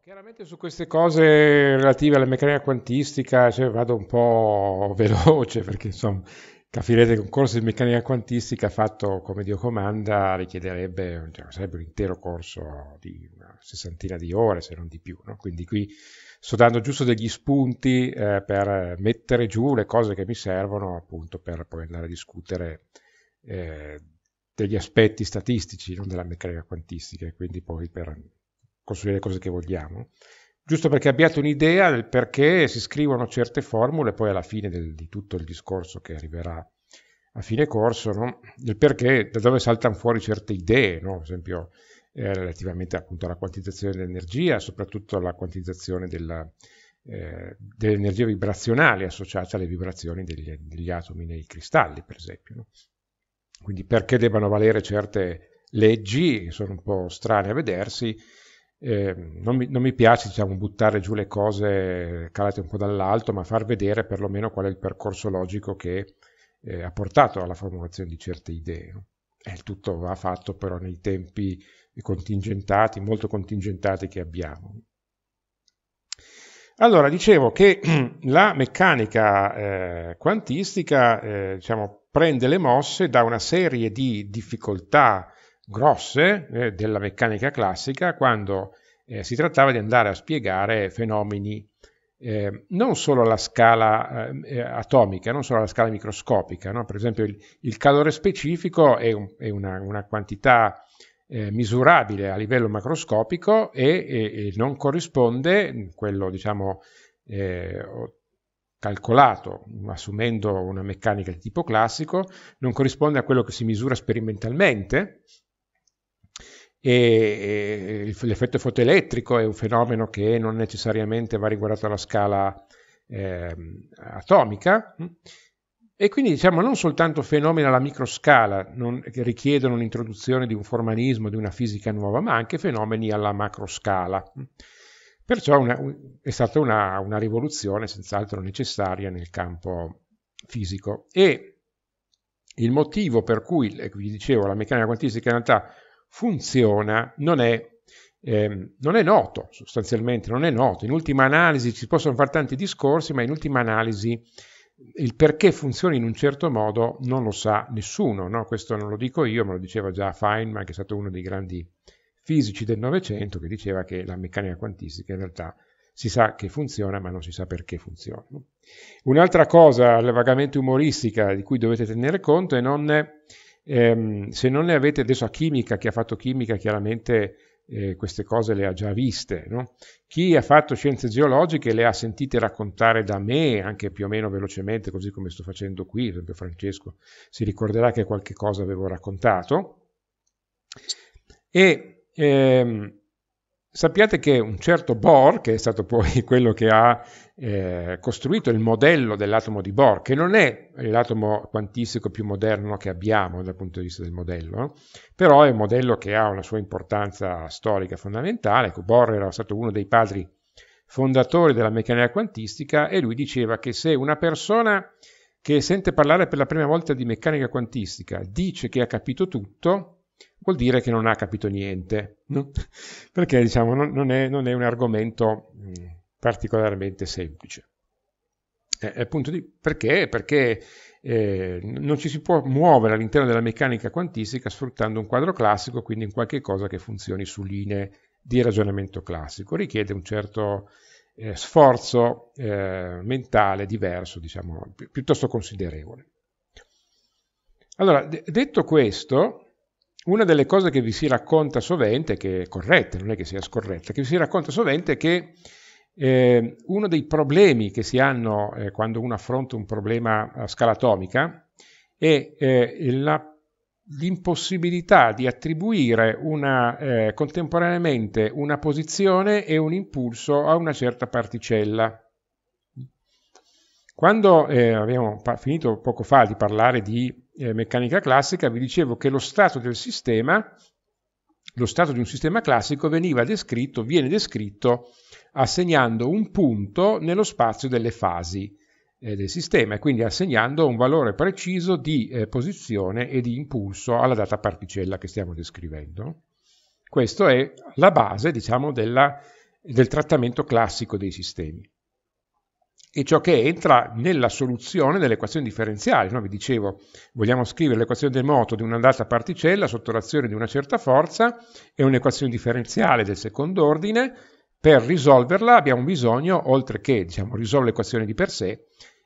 Chiaramente su queste cose relative alla meccanica quantistica cioè, vado un po' veloce perché insomma capirete che un corso di meccanica quantistica fatto come Dio comanda richiederebbe cioè, sarebbe un intero corso di una sessantina di ore se non di più no? quindi qui sto dando giusto degli spunti eh, per mettere giù le cose che mi servono appunto per poi andare a discutere eh, degli aspetti statistici non della meccanica quantistica e quindi poi per costruire le cose che vogliamo, giusto perché abbiate un'idea del perché si scrivono certe formule, poi alla fine del, di tutto il discorso che arriverà a fine corso, no? del perché, da dove saltano fuori certe idee, no? ad esempio eh, relativamente appunto alla quantizzazione dell'energia, soprattutto alla quantizzazione della, eh, dell'energia vibrazionale associata alle vibrazioni degli, degli atomi nei cristalli, per esempio. No? Quindi perché debbano valere certe leggi, che sono un po' strane a vedersi, eh, non, mi, non, mi, piace diciamo, buttare giù le cose calate un po' dall'alto, ma far vedere perlomeno qual è il percorso logico che eh, ha portato alla formulazione di certe idee. No? Eh, il tutto va fatto però nei tempi contingentati, molto contingentati che abbiamo. Allora, dicevo che la meccanica eh, quantistica eh, diciamo, prende le mosse da una serie di difficoltà grosse eh, della meccanica classica quando eh, si trattava di andare a spiegare fenomeni eh, non solo alla scala eh, eh, atomica, non solo alla scala microscopica, no? per esempio il, il, calore specifico è, un, è una, una, quantità eh, misurabile a livello macroscopico e, e, e non corrisponde, quello diciamo calcolato assumendo una meccanica di tipo classico non corrisponde a quello che si misura sperimentalmente e l'effetto fotoelettrico è un fenomeno che non necessariamente va riguardato alla scala eh, atomica mm? e quindi diciamo non soltanto fenomeni alla microscala non, che richiedono l'introduzione di un formalismo, di una fisica nuova, ma anche fenomeni alla macroscala. Mm? Perciò una, è stata una, una rivoluzione senz'altro necessaria nel campo fisico e il motivo per cui, vi dicevo, la meccanica quantistica in realtà funziona non è, ehm, non è noto, sostanzialmente non è noto. In ultima analisi ci possono fare tanti discorsi, ma in ultima analisi il perché funzioni in un certo modo non lo sa nessuno, no? questo non lo dico io, me lo diceva già Feynman, che è stato uno dei grandi fisici del Novecento, che diceva che la meccanica quantistica in realtà si sa che funziona, ma non si sa perché funziona. Un'altra cosa vagamente umoristica di cui dovete tenere conto è non Ehm, se non le avete adesso a chimica, chi ha fatto chimica chiaramente eh, queste cose le ha già viste, no? chi ha fatto scienze geologiche le ha sentite raccontare da me, anche più o meno velocemente, così come sto facendo qui, per esempio Francesco si ricorderà che qualche cosa avevo raccontato, e ehm, Sappiate che un certo Bohr, che è stato poi quello che ha eh, costruito il modello dell'atomo di Bohr, che non è l'atomo quantistico più moderno che abbiamo dal punto di vista del modello, però è un modello che ha una sua importanza storica fondamentale. Ecco, Bohr era stato uno dei padri fondatori della meccanica quantistica e lui diceva che se una persona che sente parlare per la prima volta di meccanica quantistica dice che ha capito tutto, vuol dire che non ha capito niente, no? perché diciamo, non, non, è, non, è, un argomento mm, particolarmente semplice. Eh, di, perché? Perché eh, non ci si può muovere all'interno della meccanica quantistica sfruttando un quadro classico, quindi in qualche cosa che funzioni su linee di ragionamento classico, richiede un certo eh, sforzo eh, mentale diverso, diciamo, pi- piuttosto considerevole. Allora, d- detto questo, una delle cose che vi si racconta sovente, che è corretta, non è che sia scorretta, che vi si racconta sovente è che eh, uno dei problemi che si hanno eh, quando uno affronta un problema a eh, scala atomica è eh, la, l'impossibilità di attribuire una, eh, contemporaneamente una posizione e un impulso a una certa particella. Quando eh, abbiamo pa- finito poco fa di parlare di eh, meccanica classica vi dicevo che lo stato del sistema, lo stato di un sistema classico veniva descritto, viene descritto assegnando un punto nello spazio delle fasi eh, del sistema e quindi assegnando un valore preciso di eh, posizione e di impulso alla data particella che stiamo descrivendo. Questa è la base, diciamo, della, del trattamento classico dei sistemi e ciò che entra nella soluzione dell'equazione differenziale. differenziali. No? Vi dicevo, vogliamo scrivere l'equazione del moto di una data particella sotto l'azione di una certa forza e un'equazione differenziale del secondo ordine. Per risolverla abbiamo bisogno, oltre che diciamo, risolvere l'equazione di per sé,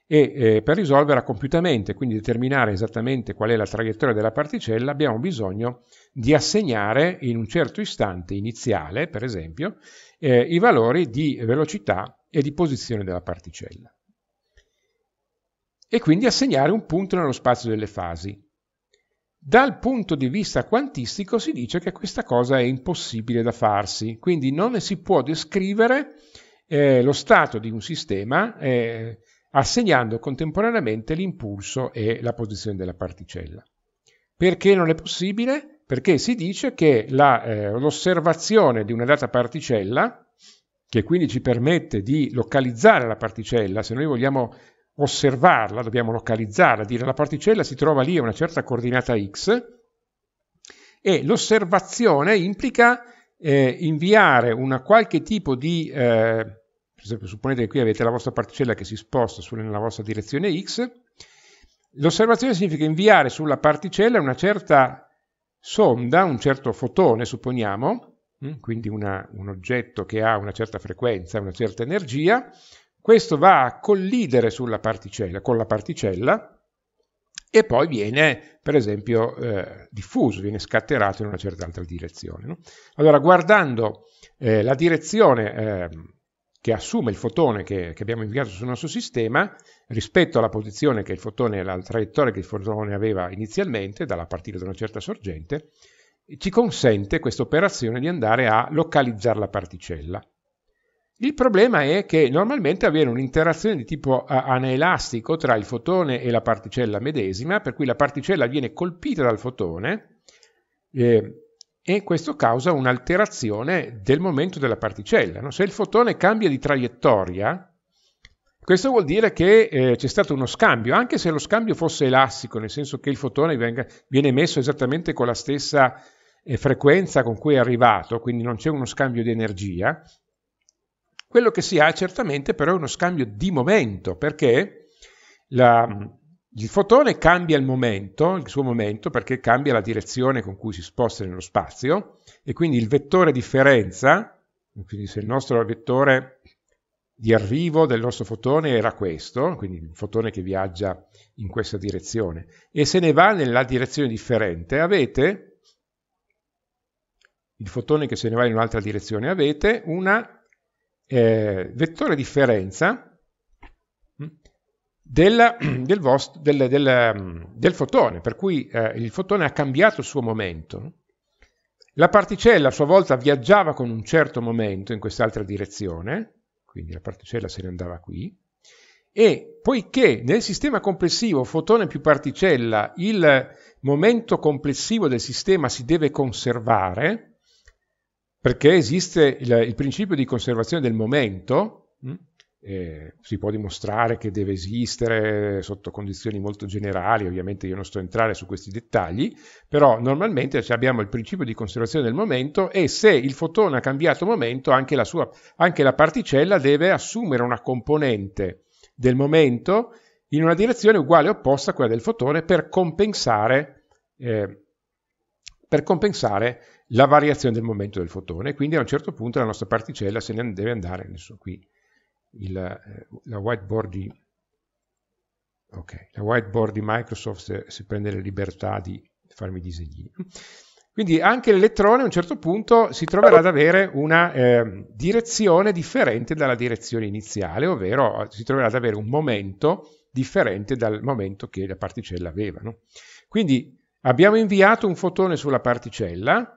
e eh, per risolverla compiutamente, quindi determinare esattamente qual è la traiettoria della particella, abbiamo bisogno di assegnare in un certo istante iniziale, per esempio, eh, i valori di velocità e di posizione della particella. E quindi assegnare un punto nello spazio delle fasi. Dal punto di vista quantistico si dice che questa cosa è impossibile da farsi, quindi non si può descrivere eh, lo stato di un sistema eh, assegnando contemporaneamente l'impulso e la posizione della particella. Perché non è possibile? Perché si dice che la, eh, l'osservazione di una data particella che quindi ci permette di localizzare la particella, se noi vogliamo osservarla, dobbiamo localizzarla, dire la particella si trova lì a una certa coordinata x e l'osservazione implica eh, inviare una qualche tipo di, eh, per esempio supponete che qui avete la vostra particella che si sposta sulla, nella vostra direzione x, l'osservazione significa inviare sulla particella una certa sonda, un certo fotone supponiamo, Mm? quindi una, un oggetto che ha una certa frequenza, una certa energia, questo va a collidere sulla particella, con la particella e poi viene, per esempio, eh, diffuso, viene scatterato in una certa altra direzione. No? Allora, guardando eh, la direzione eh, che assume il fotone che, che, abbiamo inviato sul nostro sistema rispetto alla posizione che il fotone, la traiettoria che il fotone aveva inizialmente, dalla partire da una certa sorgente, ci consente questa operazione di andare a localizzare la particella. Il problema è che normalmente avviene un'interazione di tipo eh, anelastico tra il fotone e la particella medesima, per cui la particella viene colpita dal fotone eh, e questo causa un'alterazione del momento della particella. No? Se il fotone cambia di traiettoria, questo vuol dire che eh, c'è stato uno scambio, anche se lo scambio fosse elastico, nel senso che il fotone venga, viene emesso esattamente con la stessa frequenza con cui è arrivato, quindi non c'è uno scambio di energia, quello che si ha certamente però è uno scambio di momento, perché la, il fotone cambia il momento, il suo momento, perché cambia la direzione con cui si sposta nello spazio, e quindi il vettore differenza, quindi se il nostro vettore di arrivo del nostro fotone era questo, quindi un fotone che viaggia in questa direzione, e se ne va nella direzione differente, avete il fotone che se ne va in un'altra direzione, avete una eh, vettore differenza mm, del, del, vostro, del, mm, del, fotone, per cui eh, il fotone ha cambiato il suo momento. La particella a sua volta viaggiava con un certo momento in quest'altra direzione, quindi la particella se ne andava qui, e poiché nel sistema complessivo fotone più particella il momento complessivo del sistema si deve conservare, perché esiste il, il principio di conservazione del momento, eh, si può dimostrare che deve esistere sotto condizioni molto generali, ovviamente io non sto a entrare su questi dettagli, però normalmente abbiamo il principio di conservazione del momento e se il fotone ha cambiato momento, anche la, sua, anche la particella deve assumere una componente del momento in una direzione uguale o opposta a quella del fotone per compensare, eh, per compensare la variazione del momento del fotone, quindi a un certo punto la nostra particella se ne deve andare, adesso qui il, eh, la, whiteboard di, okay, la whiteboard di Microsoft se, se prende la libertà di farmi disegnare. Quindi anche l'elettrone a un certo punto si troverà ad avere una eh, direzione differente dalla direzione iniziale, ovvero eh, si troverà ad avere un momento differente dal momento che la particella aveva. No? Quindi abbiamo inviato un fotone sulla particella,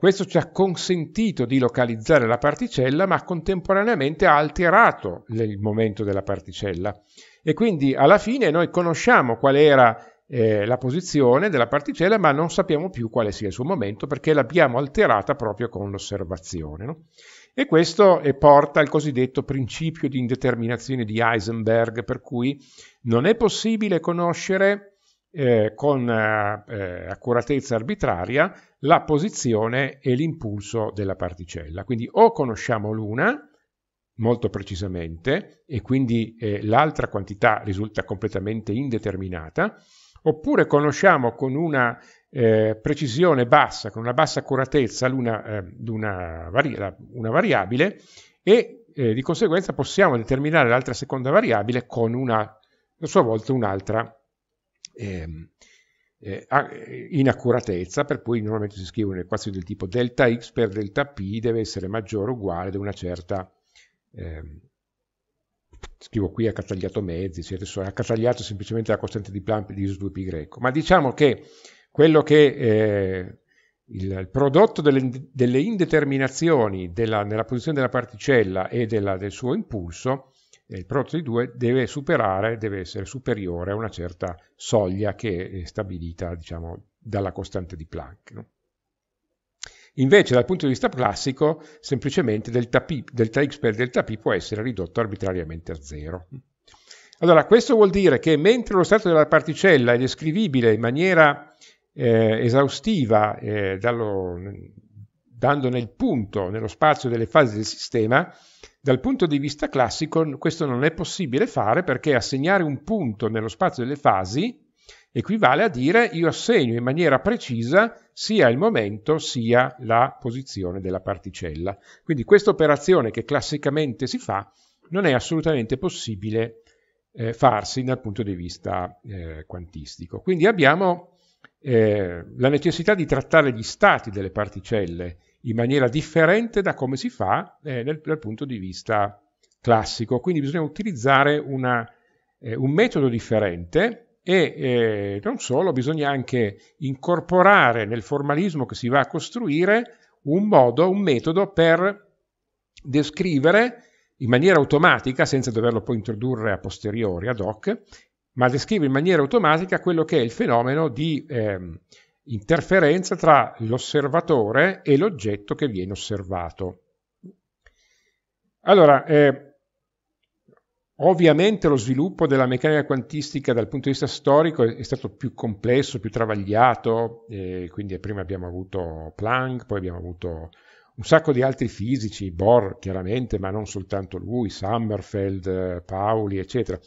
questo ci ha consentito di localizzare la particella, ma contemporaneamente ha alterato il momento della particella. E quindi alla fine noi conosciamo qual era eh, la posizione della particella, ma non sappiamo più quale sia il suo momento perché l'abbiamo alterata proprio con l'osservazione. No? E questo eh, porta al cosiddetto principio di indeterminazione di Heisenberg, per cui non è possibile conoscere eh, con eh, eh, accuratezza arbitraria la posizione e l'impulso della particella. Quindi o conosciamo l'una molto precisamente e quindi eh, l'altra quantità risulta completamente indeterminata, oppure conosciamo con una eh, precisione bassa, con una bassa accuratezza l'una, eh, una, vari una variabile e eh, di conseguenza possiamo determinare l'altra seconda variabile con una, a sua volta un'altra ehm, eh, eh, inaccuratezza, per cui normalmente si scrive un'equazione del tipo delta x per delta p deve essere maggiore o uguale ad una certa, ehm, scrivo qui a accattagliato mezzi, cioè adesso accattagliato semplicemente la costante di Planck di 2π, ma diciamo che quello che eh, il, il, prodotto delle, delle indeterminazioni della, nella posizione della particella e della, del suo impulso il prodotto di 2 deve superare, deve essere superiore a una certa soglia che è stabilita diciamo, dalla costante di Planck. No? Invece dal punto di vista classico, semplicemente delta, P, delta x per delta p può essere ridotto arbitrariamente a zero. Allora, questo vuol dire che mentre lo stato della particella è descrivibile in maniera eh, esaustiva eh, dallo, dando nel punto, nello spazio delle fasi del sistema, dal punto di vista classico questo non è possibile fare perché assegnare un punto nello spazio delle fasi equivale a dire io assegno in maniera precisa sia il momento sia la posizione della particella. Quindi questa operazione che classicamente si fa non è assolutamente possibile eh, farsi dal punto di vista eh, quantistico. Quindi abbiamo eh, la necessità di trattare gli stati delle particelle in maniera differente da come si fa eh, nel, dal punto di vista classico. Quindi bisogna utilizzare una, eh, un metodo differente e eh, non solo, bisogna anche incorporare nel formalismo che si va a costruire un modo, un metodo per descrivere in maniera automatica, senza doverlo poi introdurre a posteriori, ad hoc, ma descrive in maniera automatica quello che è il fenomeno di, eh, interferenza tra l'osservatore e l'oggetto che viene osservato. Allora, eh, ovviamente lo sviluppo della meccanica quantistica dal punto di vista storico è, stato più complesso, più travagliato, eh, quindi prima abbiamo avuto Planck, poi abbiamo avuto un sacco di altri fisici, Bohr chiaramente, ma non soltanto lui, Sommerfeld, Pauli, eccetera,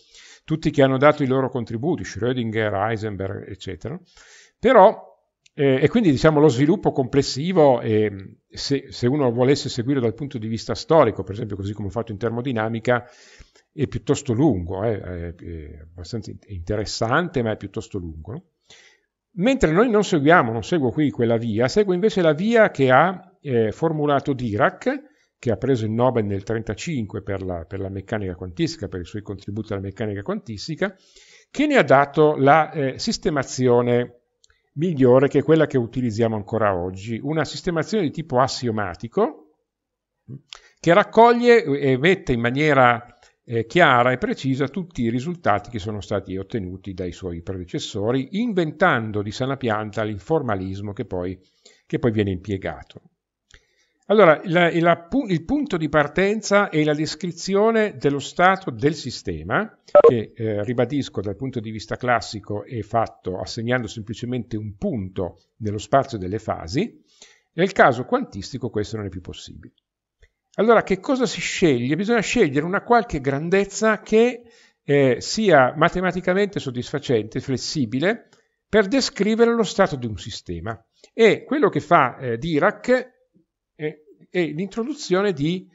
tutti che hanno dato i loro contributi, Schrödinger, Heisenberg, eccetera. Però eh, e quindi diciamo lo sviluppo complessivo, eh, se, se, uno volesse seguire dal punto di vista storico, per esempio così come ho fatto in termodinamica, è piuttosto lungo, eh, è, è, abbastanza interessante, ma è piuttosto lungo. Mentre noi non seguiamo, non seguo qui quella via, seguo invece la via che ha eh, formulato Dirac, che ha preso il Nobel nel 1935 per la, per la meccanica quantistica, per i suoi contributi alla meccanica quantistica, che ne ha dato la eh, sistemazione migliore che quella che utilizziamo ancora oggi, una sistemazione di tipo assiomatico che raccoglie e mette in maniera eh, chiara e precisa tutti i risultati che sono stati ottenuti dai suoi predecessori, inventando di sana pianta l'informalismo che poi, che poi viene impiegato. Allora, la, la, il punto di partenza è la descrizione dello stato del sistema, che eh, ribadisco dal punto di vista classico è fatto assegnando semplicemente un punto nello spazio delle fasi, nel caso quantistico questo non è più possibile. Allora, che cosa si sceglie? Bisogna scegliere una qualche grandezza che eh, sia matematicamente soddisfacente, flessibile, per descrivere lo stato di un sistema. E quello che fa eh, Dirac e, e l'introduzione di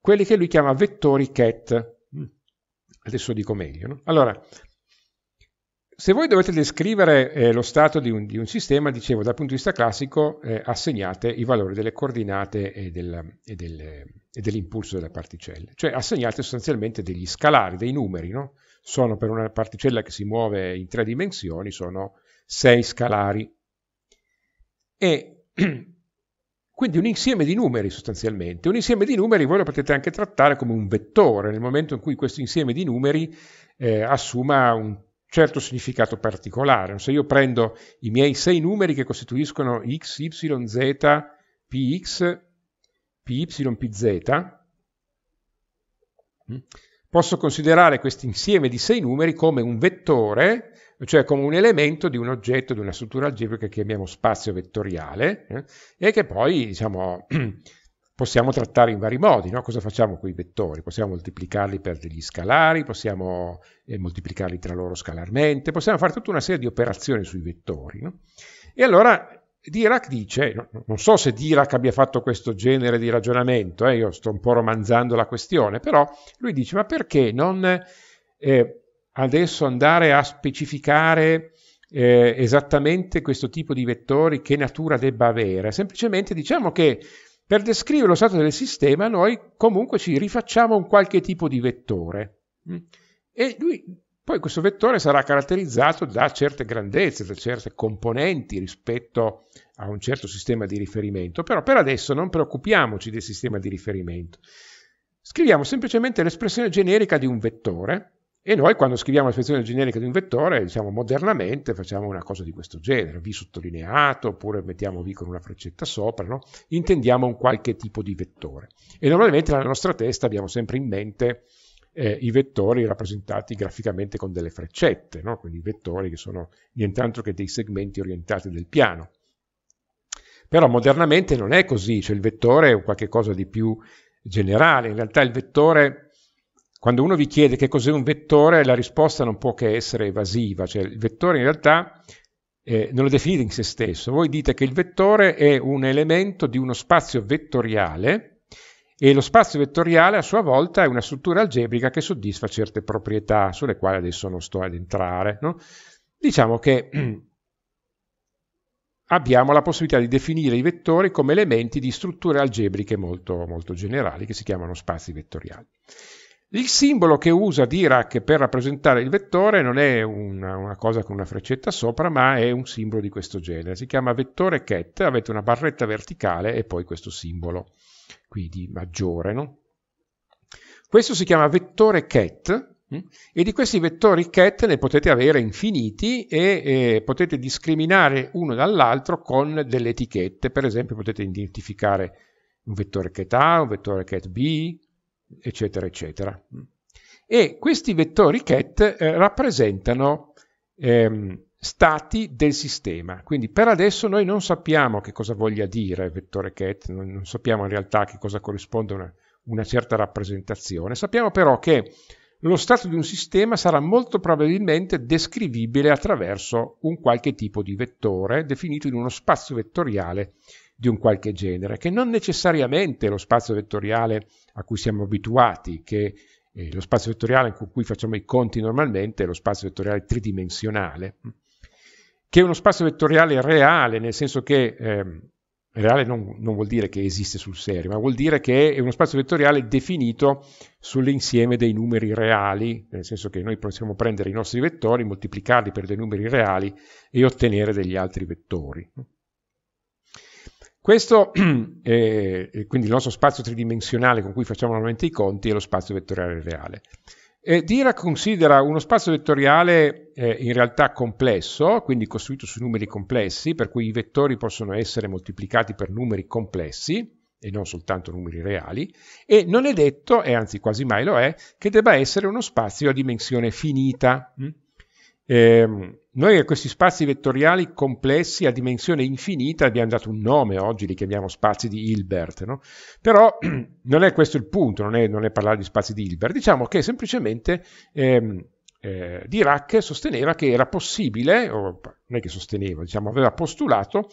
quelli che lui chiama vettori cat. Mm. Adesso dico meglio. No? Allora, se voi dovete descrivere eh, lo stato di un, di un, sistema, dicevo, dal punto di vista classico, eh, assegnate i valori delle coordinate e, del, e, del, e, dell'impulso della particella, cioè assegnate sostanzialmente degli scalari, dei numeri, no? Sono per una particella che si muove in tre dimensioni, sono sei scalari. E Quindi un insieme di numeri sostanzialmente. Un insieme di numeri voi lo potete anche trattare come un vettore nel momento in cui questo insieme di numeri eh, assuma un certo significato particolare. Se io prendo i miei sei numeri che costituiscono x, y, z, px, py, pz, mm. posso considerare questo insieme di sei numeri come un vettore cioè come un elemento di un oggetto, di una struttura algebrica che chiamiamo spazio vettoriale eh, e che poi diciamo, possiamo trattare in vari modi. No? Cosa facciamo con i vettori? Possiamo moltiplicarli per degli scalari, possiamo eh, moltiplicarli tra loro scalarmente, possiamo fare tutta una serie di operazioni sui vettori. No? E allora Dirac dice, no, non so se Dirac abbia fatto questo genere di ragionamento, eh, io sto un po' romanzando la questione, però lui dice ma perché non... Eh, adesso andare a specificare eh, esattamente questo tipo di vettori, che natura debba avere. Semplicemente diciamo che per descrivere lo stato del sistema noi comunque ci rifacciamo un qualche tipo di vettore. Mm. E lui, poi questo vettore sarà caratterizzato da certe grandezze, da certe componenti rispetto a un certo sistema di riferimento. Però per adesso non preoccupiamoci del sistema di riferimento. Scriviamo semplicemente l'espressione generica di un vettore e noi quando scriviamo la spiegazione generica di un vettore, diciamo modernamente, facciamo una cosa di questo genere, V sottolineato, oppure mettiamo V con una freccetta sopra, no? intendiamo un qualche tipo di vettore. E normalmente nella nostra testa abbiamo sempre in mente eh, i vettori rappresentati graficamente con delle freccette, no? quindi vettori che sono nient'altro che dei segmenti orientati del piano. Però modernamente non è così, cioè il vettore è qualcosa di più generale, in realtà il vettore quando uno vi chiede che cos'è un vettore, la risposta non può che essere evasiva, cioè il vettore in realtà eh, non lo definite in se stesso, voi dite che il vettore è un elemento di uno spazio vettoriale e lo spazio vettoriale a sua volta è una struttura algebrica che soddisfa certe proprietà sulle quali adesso non sto ad entrare. No? Diciamo che abbiamo la possibilità di definire i vettori come elementi di strutture algebriche molto, molto generali che si chiamano spazi vettoriali. Il simbolo che usa Dirac per rappresentare il vettore non è una, una, cosa con una freccetta sopra, ma è un simbolo di questo genere. Si chiama vettore cat, avete una barretta verticale e poi questo simbolo, qui di maggiore. No? Questo si chiama vettore cat mm? e di questi vettori cat ne potete avere infiniti e eh, potete discriminare uno dall'altro con delle etichette. Per esempio potete identificare un vettore cat A, un vettore cat B, eccetera, eccetera. E questi vettori ket eh, rappresentano ehm, stati del sistema. Quindi per adesso noi non sappiamo che cosa voglia dire vettore ket, non, non sappiamo in realtà che cosa corrisponde a una, una certa rappresentazione. Sappiamo però che lo stato di un sistema sarà molto probabilmente descrivibile attraverso un qualche tipo di vettore definito in uno spazio vettoriale di un qualche genere, che non necessariamente lo spazio vettoriale a cui siamo abituati, che eh, lo spazio vettoriale con cui facciamo i conti normalmente è lo spazio vettoriale tridimensionale, che è uno spazio vettoriale reale, nel senso che eh, reale non, non, vuol dire che esiste sul serio, ma vuol dire che è uno spazio vettoriale definito sull'insieme dei numeri reali, nel senso che noi possiamo prendere i nostri vettori, moltiplicarli per dei numeri reali e ottenere degli altri vettori. Questo, è quindi il nostro spazio tridimensionale con cui facciamo normalmente i conti è lo spazio vettoriale reale. Eh, Dirac considera uno spazio vettoriale eh, in realtà complesso, quindi costruito su numeri complessi, per cui i vettori possono essere moltiplicati per numeri complessi e non soltanto numeri reali, e non è detto, e anzi quasi mai lo è, che debba essere uno spazio a dimensione finita. Hm? Eh, noi a questi spazi vettoriali complessi a dimensione infinita abbiamo dato un nome, oggi li chiamiamo spazi di Hilbert, no? però non è questo il punto, non è, non è, parlare di spazi di Hilbert, diciamo che semplicemente eh, eh, Dirac sosteneva che era possibile, o non è che sosteneva, diciamo aveva postulato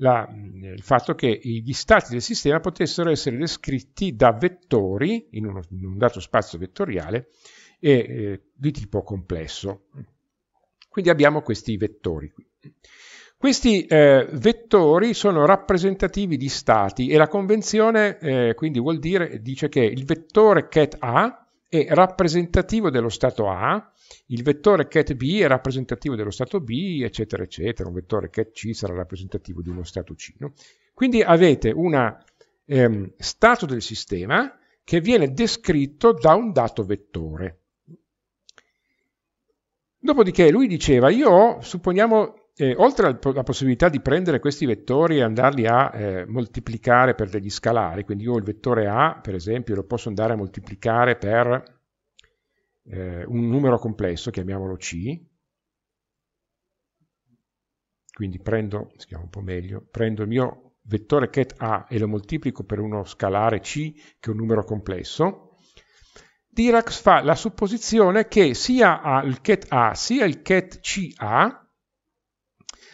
la, il fatto che gli stati del sistema potessero essere descritti da vettori in, uno, in un dato spazio vettoriale e eh, di tipo complesso. Quindi abbiamo questi vettori qui. Questi eh, vettori sono rappresentativi di stati e la convenzione eh, quindi vuol dire, dice che il vettore cat A è rappresentativo dello stato A, il vettore cat B è rappresentativo dello stato B, eccetera, eccetera, un vettore cat C sarà rappresentativo di uno stato C. No? Quindi avete un ehm, stato del sistema che viene descritto da un dato vettore. Dopodiché lui diceva, io supponiamo, eh, oltre alla possibilità di prendere questi vettori e andarli a eh, moltiplicare per degli scalari, quindi io ho il vettore A, per esempio, lo posso andare a moltiplicare per eh, un numero complesso, chiamiamolo C, quindi prendo, scriviamo un po' meglio, prendo il mio vettore ket A e lo moltiplico per uno scalare C, che è un numero complesso, Dirac fa la supposizione che sia il ket A sia il ket CA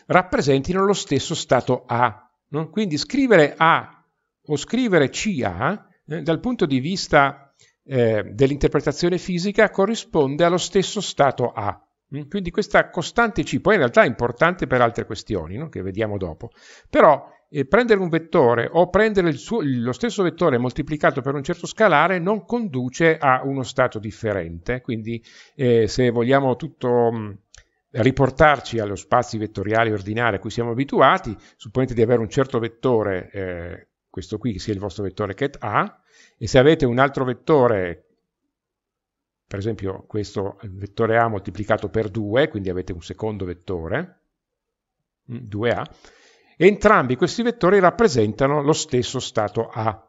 rappresentino lo stesso stato A. No? Quindi scrivere A o scrivere CA eh, dal punto di vista eh, dell'interpretazione fisica corrisponde allo stesso stato A. Mm? Quindi questa costante C, poi in realtà è importante per altre questioni, no? che vediamo dopo, però eh, prendere un vettore o prendere suo, lo stesso vettore moltiplicato per un certo scalare non conduce a uno stato differente, quindi eh, se vogliamo tutto... Mh, mm, riportarci allo spazio vettoriale ordinario a cui siamo abituati, supponete di avere un certo vettore, eh, questo qui che sia il vostro vettore ket A, e se avete un altro vettore per esempio questo vettore A moltiplicato per 2, quindi avete un secondo vettore, 2A, mm, entrambi questi vettori rappresentano lo stesso stato A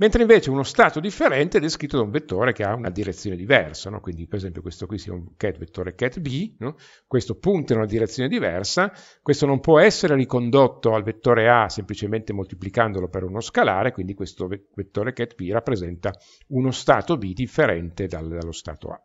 mentre invece uno stato differente è descritto da un vettore che ha una direzione diversa, no? quindi per esempio questo qui sia un cat vettore cat b, no? questo punta in una direzione diversa, questo non può essere ricondotto al vettore A semplicemente moltiplicandolo per uno scalare, quindi questo vettore cat b rappresenta uno stato b differente dal, dallo stato A.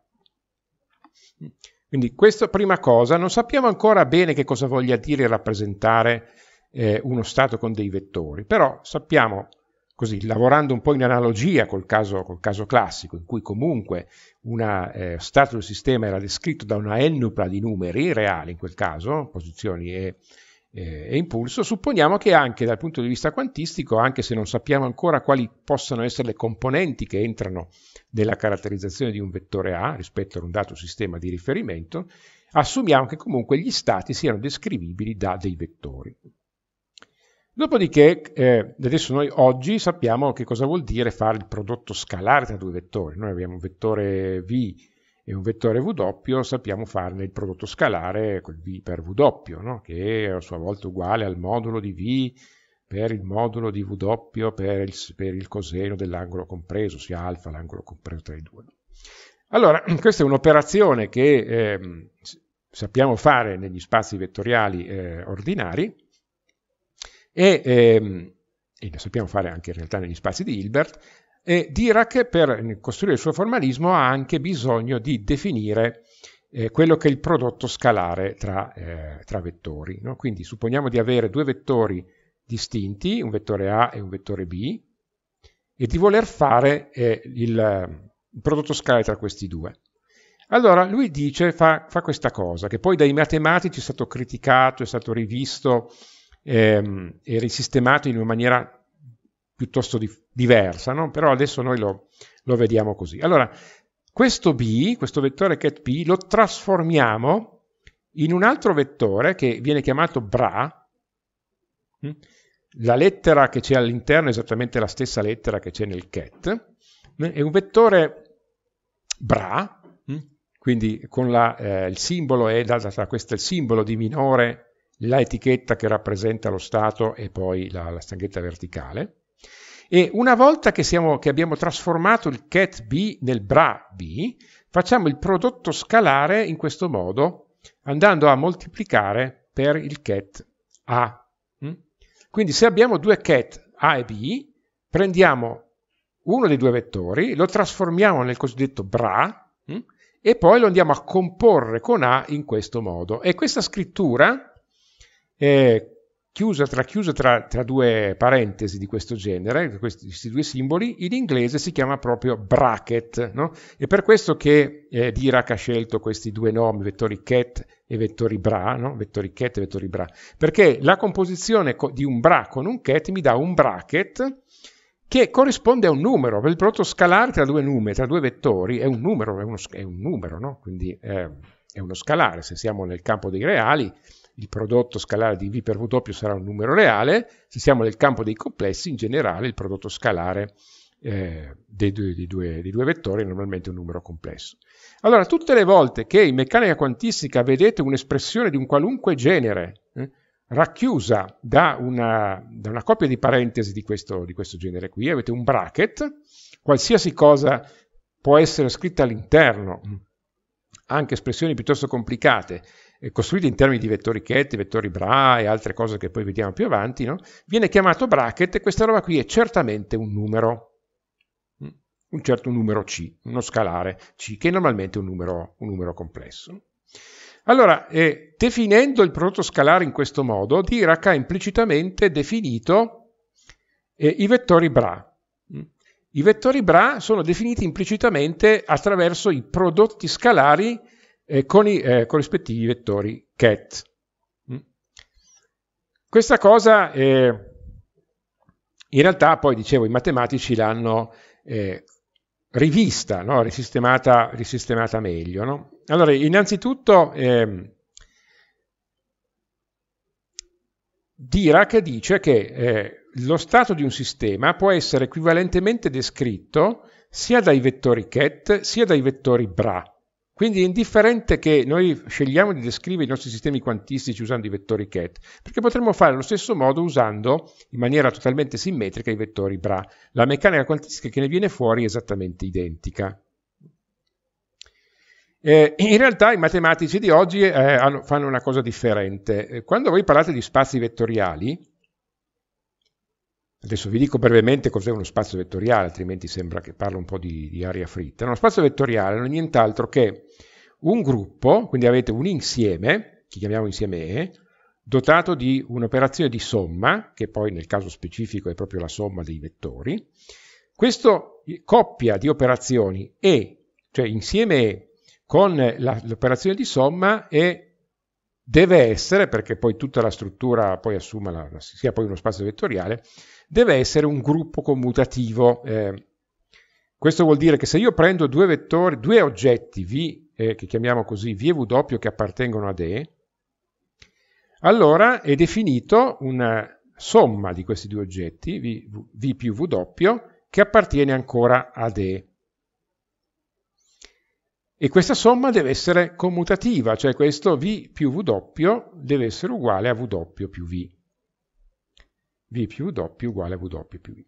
Quindi questa prima cosa, non sappiamo ancora bene che cosa voglia dire rappresentare eh, uno stato con dei vettori, però sappiamo così, lavorando un po' in analogia col caso, col caso classico, in cui comunque uno eh, stato del sistema era descritto da una ennupla di numeri reali, in quel caso, posizioni e, e, eh, e, impulso, supponiamo che anche dal punto di vista quantistico, anche se non sappiamo ancora quali possano essere le componenti che entrano nella caratterizzazione di un vettore A rispetto ad un dato sistema di riferimento, assumiamo che comunque gli stati siano descrivibili da dei vettori. Dopodiché, eh, adesso noi oggi sappiamo che cosa vuol dire fare il prodotto scalare tra due vettori. Noi abbiamo un vettore V e un vettore W, sappiamo farne il prodotto scalare con V per W, no? che è a sua volta uguale al modulo di V per il modulo di W per il, per il coseno dell'angolo compreso, sia alfa l'angolo compreso tra i due. Allora, questa è un'operazione che eh, sappiamo fare negli spazi vettoriali eh, ordinari, e, ehm, e lo sappiamo fare anche in realtà negli spazi di Hilbert, eh, Dirac per costruire il suo formalismo ha anche bisogno di definire eh, quello che è il prodotto scalare tra, eh, tra vettori. No? Quindi supponiamo di avere due vettori distinti, un vettore A e un vettore B, e di voler fare eh, il, il, prodotto scalare tra questi due. Allora lui dice, fa, fa, questa cosa, che poi dai matematici è stato criticato, è stato rivisto ehm, e risistemato in una maniera piuttosto di, diversa, no? però adesso noi lo, lo, vediamo così. Allora, questo B, questo vettore cat P, lo trasformiamo in un altro vettore che viene chiamato bra, mm? la lettera che c'è all'interno è esattamente la stessa lettera che c'è nel cat, mm? è un vettore bra, mm? quindi con la, eh, il simbolo è, questo è il simbolo di minore la etichetta che rappresenta lo stato e poi la, la stanghetta verticale. E una volta che, siamo, che abbiamo trasformato il cat B nel bra B, facciamo il prodotto scalare in questo modo, andando a moltiplicare per il cat A. Mm? Quindi se abbiamo due cat A e B, prendiamo uno dei due vettori, lo trasformiamo nel cosiddetto bra, mm? e poi lo andiamo a comporre con A in questo modo. E questa scrittura eh, chiusa tra, chiusa tra, tra, due parentesi di questo genere, questi due simboli, in inglese si chiama proprio bracket, no? È per questo che eh, Dirac ha scelto questi due nomi, vettori cat e vettori bra, no? vettori cat e vettori bra, perché la composizione co- di un bra con un cat mi dà un bracket che corrisponde a un numero, il prodotto scalare tra due numeri, tra due vettori, è un numero, è, uno, è un numero, no? Quindi eh, è uno scalare, se siamo nel campo dei reali, il prodotto scalare di V per W sarà un numero reale, se siamo nel campo dei complessi in generale il prodotto scalare eh, dei, due, dei, due, dei, due, vettori è normalmente un numero complesso. Allora, tutte le volte che in meccanica quantistica vedete un'espressione di un qualunque genere eh, racchiusa da una, da una, coppia di parentesi di questo, di questo genere qui, avete un bracket, qualsiasi cosa può essere scritta all'interno, anche espressioni piuttosto complicate, eh, costruito in termini di vettori cat, vettori bra e altre cose che poi vediamo più avanti, no? viene chiamato bracket e questa roba qui è certamente un numero, mm. un certo numero C, uno scalare C, che è normalmente un numero, un numero complesso. Allora, eh, definendo il prodotto scalare in questo modo, Dirac ha implicitamente definito eh, i vettori bra. Mm. I vettori bra sono definiti implicitamente attraverso i prodotti scalari eh, con i eh, corrispettivi vettori cat. Mm. Questa cosa eh, in realtà poi dicevo i matematici l'hanno eh, rivista, no? risistemata, risistemata, meglio. No? Allora, innanzitutto ehm, Dirac dice che eh, lo stato di un sistema può essere equivalentemente descritto sia dai vettori ket sia dai vettori bra. Quindi è indifferente che noi scegliamo di descrivere i nostri sistemi quantistici usando i vettori ket, perché potremmo fare allo stesso modo usando in maniera totalmente simmetrica i vettori bra. La meccanica quantistica che ne viene fuori è esattamente identica. Eh, in realtà i matematici di oggi eh, hanno, fanno una cosa differente. Eh, quando voi parlate di spazi vettoriali, Adesso vi dico brevemente cos'è uno spazio vettoriale, altrimenti sembra che parlo un po' di, di aria fritta. Uno spazio vettoriale non è nient'altro che un gruppo, quindi avete un insieme, che chiamiamo insieme E, dotato di un'operazione di somma, che poi nel caso specifico è proprio la somma dei vettori. Questa coppia di operazioni E, cioè insieme E, con l'operazione di somma E, deve essere, perché poi tutta la struttura poi assuma la, sia poi uno spazio vettoriale, deve essere un gruppo commutativo. Eh, questo vuol dire che se io prendo due vettori, due oggetti V, eh, che chiamiamo così V e W che appartengono ad E, allora è definito una somma di questi due oggetti, V, v più W, che appartiene ancora ad E. E questa somma deve essere commutativa, cioè questo V più W deve essere uguale a W più V v più W uguale a W più V.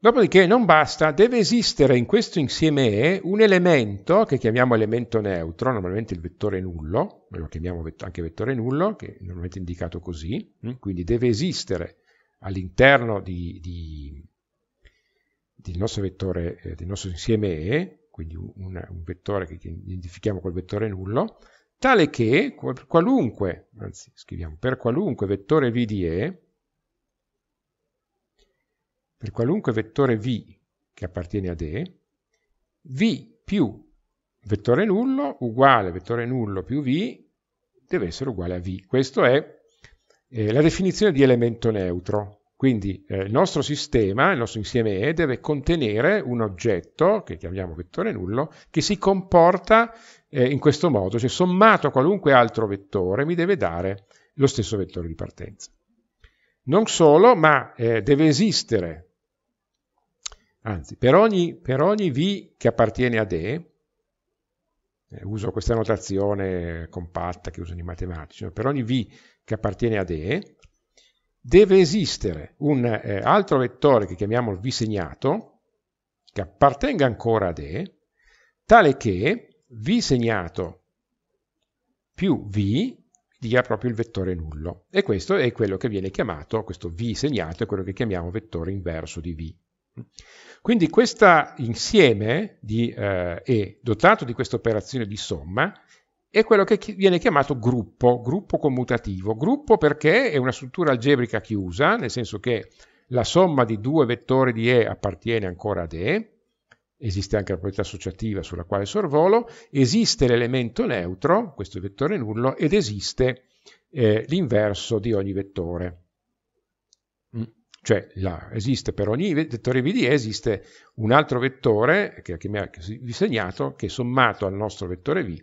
Dopodiché non basta, deve esistere in questo insieme E un elemento che chiamiamo elemento neutro, normalmente il vettore nullo, lo chiamiamo anche vettore nullo, che è normalmente indicato così, hm? quindi deve esistere all'interno del nostro eh, del nostro insieme E, quindi un, un vettore che identifichiamo col vettore nullo, tale che per qualunque, anzi scriviamo, per qualunque vettore V di E, per qualunque vettore V che appartiene ad E, V più vettore nullo uguale vettore nullo più V deve essere uguale a V. Questa è eh, la definizione di elemento neutro. Quindi eh, il nostro sistema, il nostro insieme E, deve contenere un oggetto, che chiamiamo vettore nullo, che si comporta eh, in questo modo, cioè sommato a qualunque altro vettore mi deve dare lo stesso vettore di partenza. Non solo, ma eh, deve esistere, anzi, per ogni, per ogni V che appartiene ad E, eh, uso questa notazione compatta che usano i matematici, per ogni V che appartiene ad E, deve esistere un eh, altro vettore che chiamiamo V-segnato, che appartenga ancora ad E, tale che V-segnato più V dia proprio il vettore nullo. E questo è quello che viene chiamato, questo V segnato è quello che chiamiamo vettore inverso di V. Quindi questo insieme di eh, E dotato di questa operazione di somma è quello che viene chiamato gruppo, gruppo commutativo. Gruppo perché è una struttura algebrica chiusa, nel senso che la somma di due vettori di E appartiene ancora ad E, esiste anche la proprietà associativa sulla quale sorvolo, esiste l'elemento neutro, questo vettore nullo, ed esiste eh, l'inverso di ogni vettore cioè la, esiste per ogni vettore VD esiste un altro vettore che, che mi ha segnato che sommato al nostro vettore V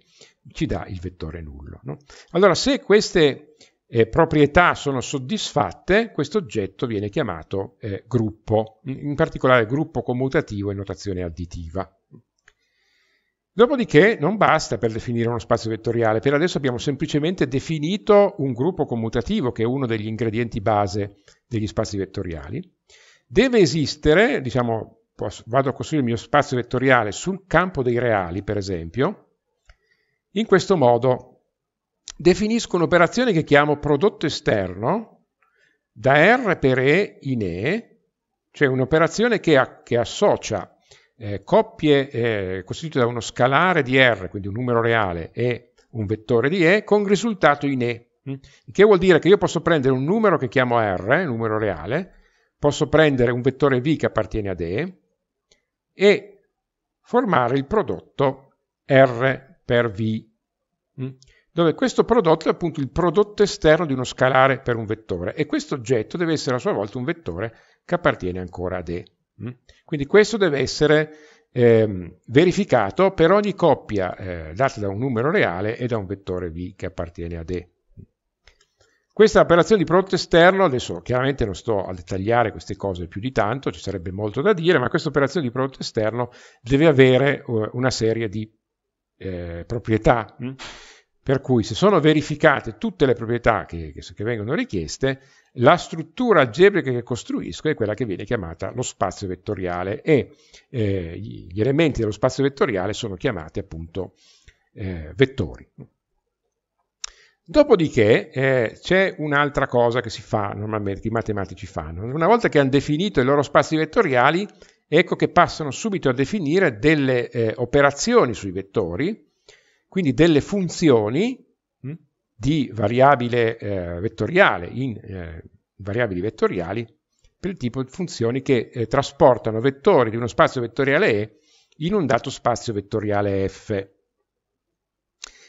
ci dà il vettore nullo. No? Allora se queste eh, proprietà sono soddisfatte questo oggetto viene chiamato eh, gruppo, in particolare gruppo commutativo in notazione additiva. Dopodiché non basta per definire uno spazio vettoriale, per adesso abbiamo semplicemente definito un gruppo commutativo che è uno degli ingredienti base degli spazi vettoriali. Deve esistere, diciamo, posso, vado a costruire il mio spazio vettoriale sul campo dei reali, per esempio, in questo modo definisco un'operazione che chiamo prodotto esterno da R per E in E, cioè un'operazione che, che associa eh, coppie eh, costituite da uno scalare di R, quindi un numero reale, e un vettore di E con risultato in E, mm? che vuol dire che io posso prendere un numero che chiamo R, eh, numero reale, posso prendere un vettore V che appartiene ad E e formare il prodotto R per V, mm? dove questo prodotto è appunto il prodotto esterno di uno scalare per un vettore e questo oggetto deve essere a sua volta un vettore che appartiene ancora ad E. Mm? Quindi questo deve essere eh, verificato per ogni coppia eh, data da un numero reale e da un vettore V che appartiene a D. Questa operazione di prodotto esterno, adesso chiaramente non sto a dettagliare queste cose più di tanto, ci sarebbe molto da dire, ma questa operazione di prodotto esterno deve avere uh, una serie di eh, proprietà. Mh? Mm? Per cui se sono verificate tutte le proprietà che, che, che vengono richieste, la struttura algebrica che costruisco è quella che viene chiamata lo spazio vettoriale e eh, gli elementi dello spazio vettoriale sono chiamati appunto eh, vettori. Dopodiché eh, c'è un'altra cosa che si fa normalmente, che i matematici fanno. Una volta che hanno definito i loro spazi vettoriali, ecco che passano subito a definire delle eh, operazioni sui vettori, quindi delle funzioni di variabile eh, vettoriale in eh, variabili vettoriali per il tipo di funzioni che eh, trasportano vettori di uno spazio vettoriale E in un dato spazio vettoriale F.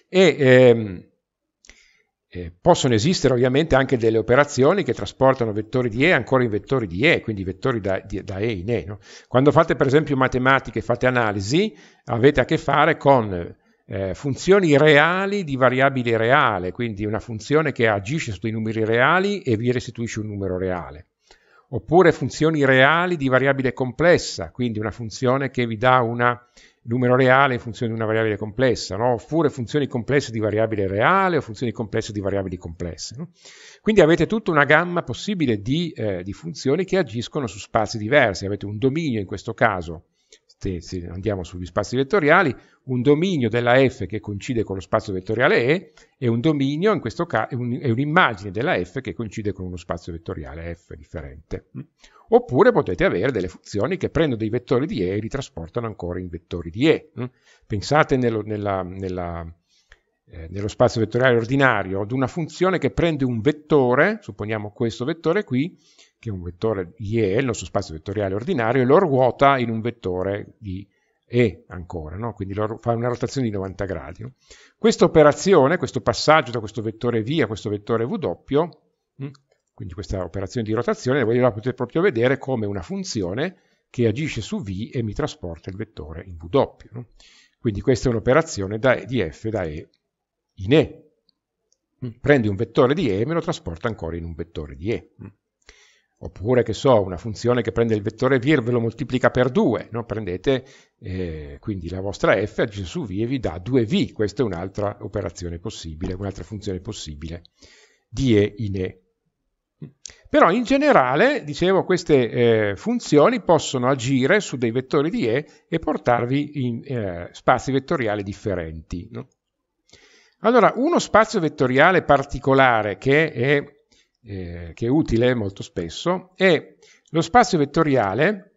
E ehm, eh, possono esistere ovviamente anche delle operazioni che trasportano vettori di E ancora in vettori di E, quindi vettori da, di, da E in E. No? Quando fate per esempio matematica e fate analisi, avete a che fare con eh, funzioni reali di variabile reale, quindi una funzione che agisce su dei numeri reali e vi restituisce un numero reale. Oppure funzioni reali di variabile complessa, quindi una funzione che vi dà un numero reale in funzione di una variabile complessa, no? oppure funzioni complesse di variabile reale o funzioni complesse di variabili complesse. No? Quindi avete tutta una gamma possibile di, eh, di funzioni che agiscono su spazi diversi, avete un dominio in questo caso, se andiamo sugli spazi vettoriali, un dominio della f che coincide con lo spazio vettoriale E e un dominio, in questo caso, è un'immagine della f che coincide con uno spazio vettoriale f differente. Oppure potete avere delle funzioni che prendono dei vettori di E e li trasportano ancora in vettori di E. Hm? Pensate nello, nella, nella, eh, nello spazio vettoriale ordinario ad una funzione che prende un vettore, supponiamo questo vettore qui, che è un vettore IE, il nostro spazio vettoriale ordinario, e lo ruota in un vettore di e ancora, no? quindi fa una rotazione di 90 gradi. No? Questa operazione, questo passaggio da questo vettore V a questo vettore W, hm, quindi questa operazione di rotazione, voi la potete proprio vedere come una funzione che agisce su V e mi trasporta il vettore in W. No? Quindi questa è un'operazione di F da E in E. Hm, Prendi un vettore di E e me lo trasporta ancora in un vettore di E. Hm. Oppure, che so, una funzione che prende il vettore V e ve lo moltiplica per 2. No? Prendete eh, quindi la vostra f agisce su v e vi dà 2v, questa è un'altra operazione possibile, un'altra funzione possibile di e in e. Però in generale, dicevo, queste eh, funzioni possono agire su dei vettori di E e portarvi in eh, spazi vettoriali differenti. No? Allora, uno spazio vettoriale particolare che è, eh, che è utile molto spesso è lo spazio vettoriale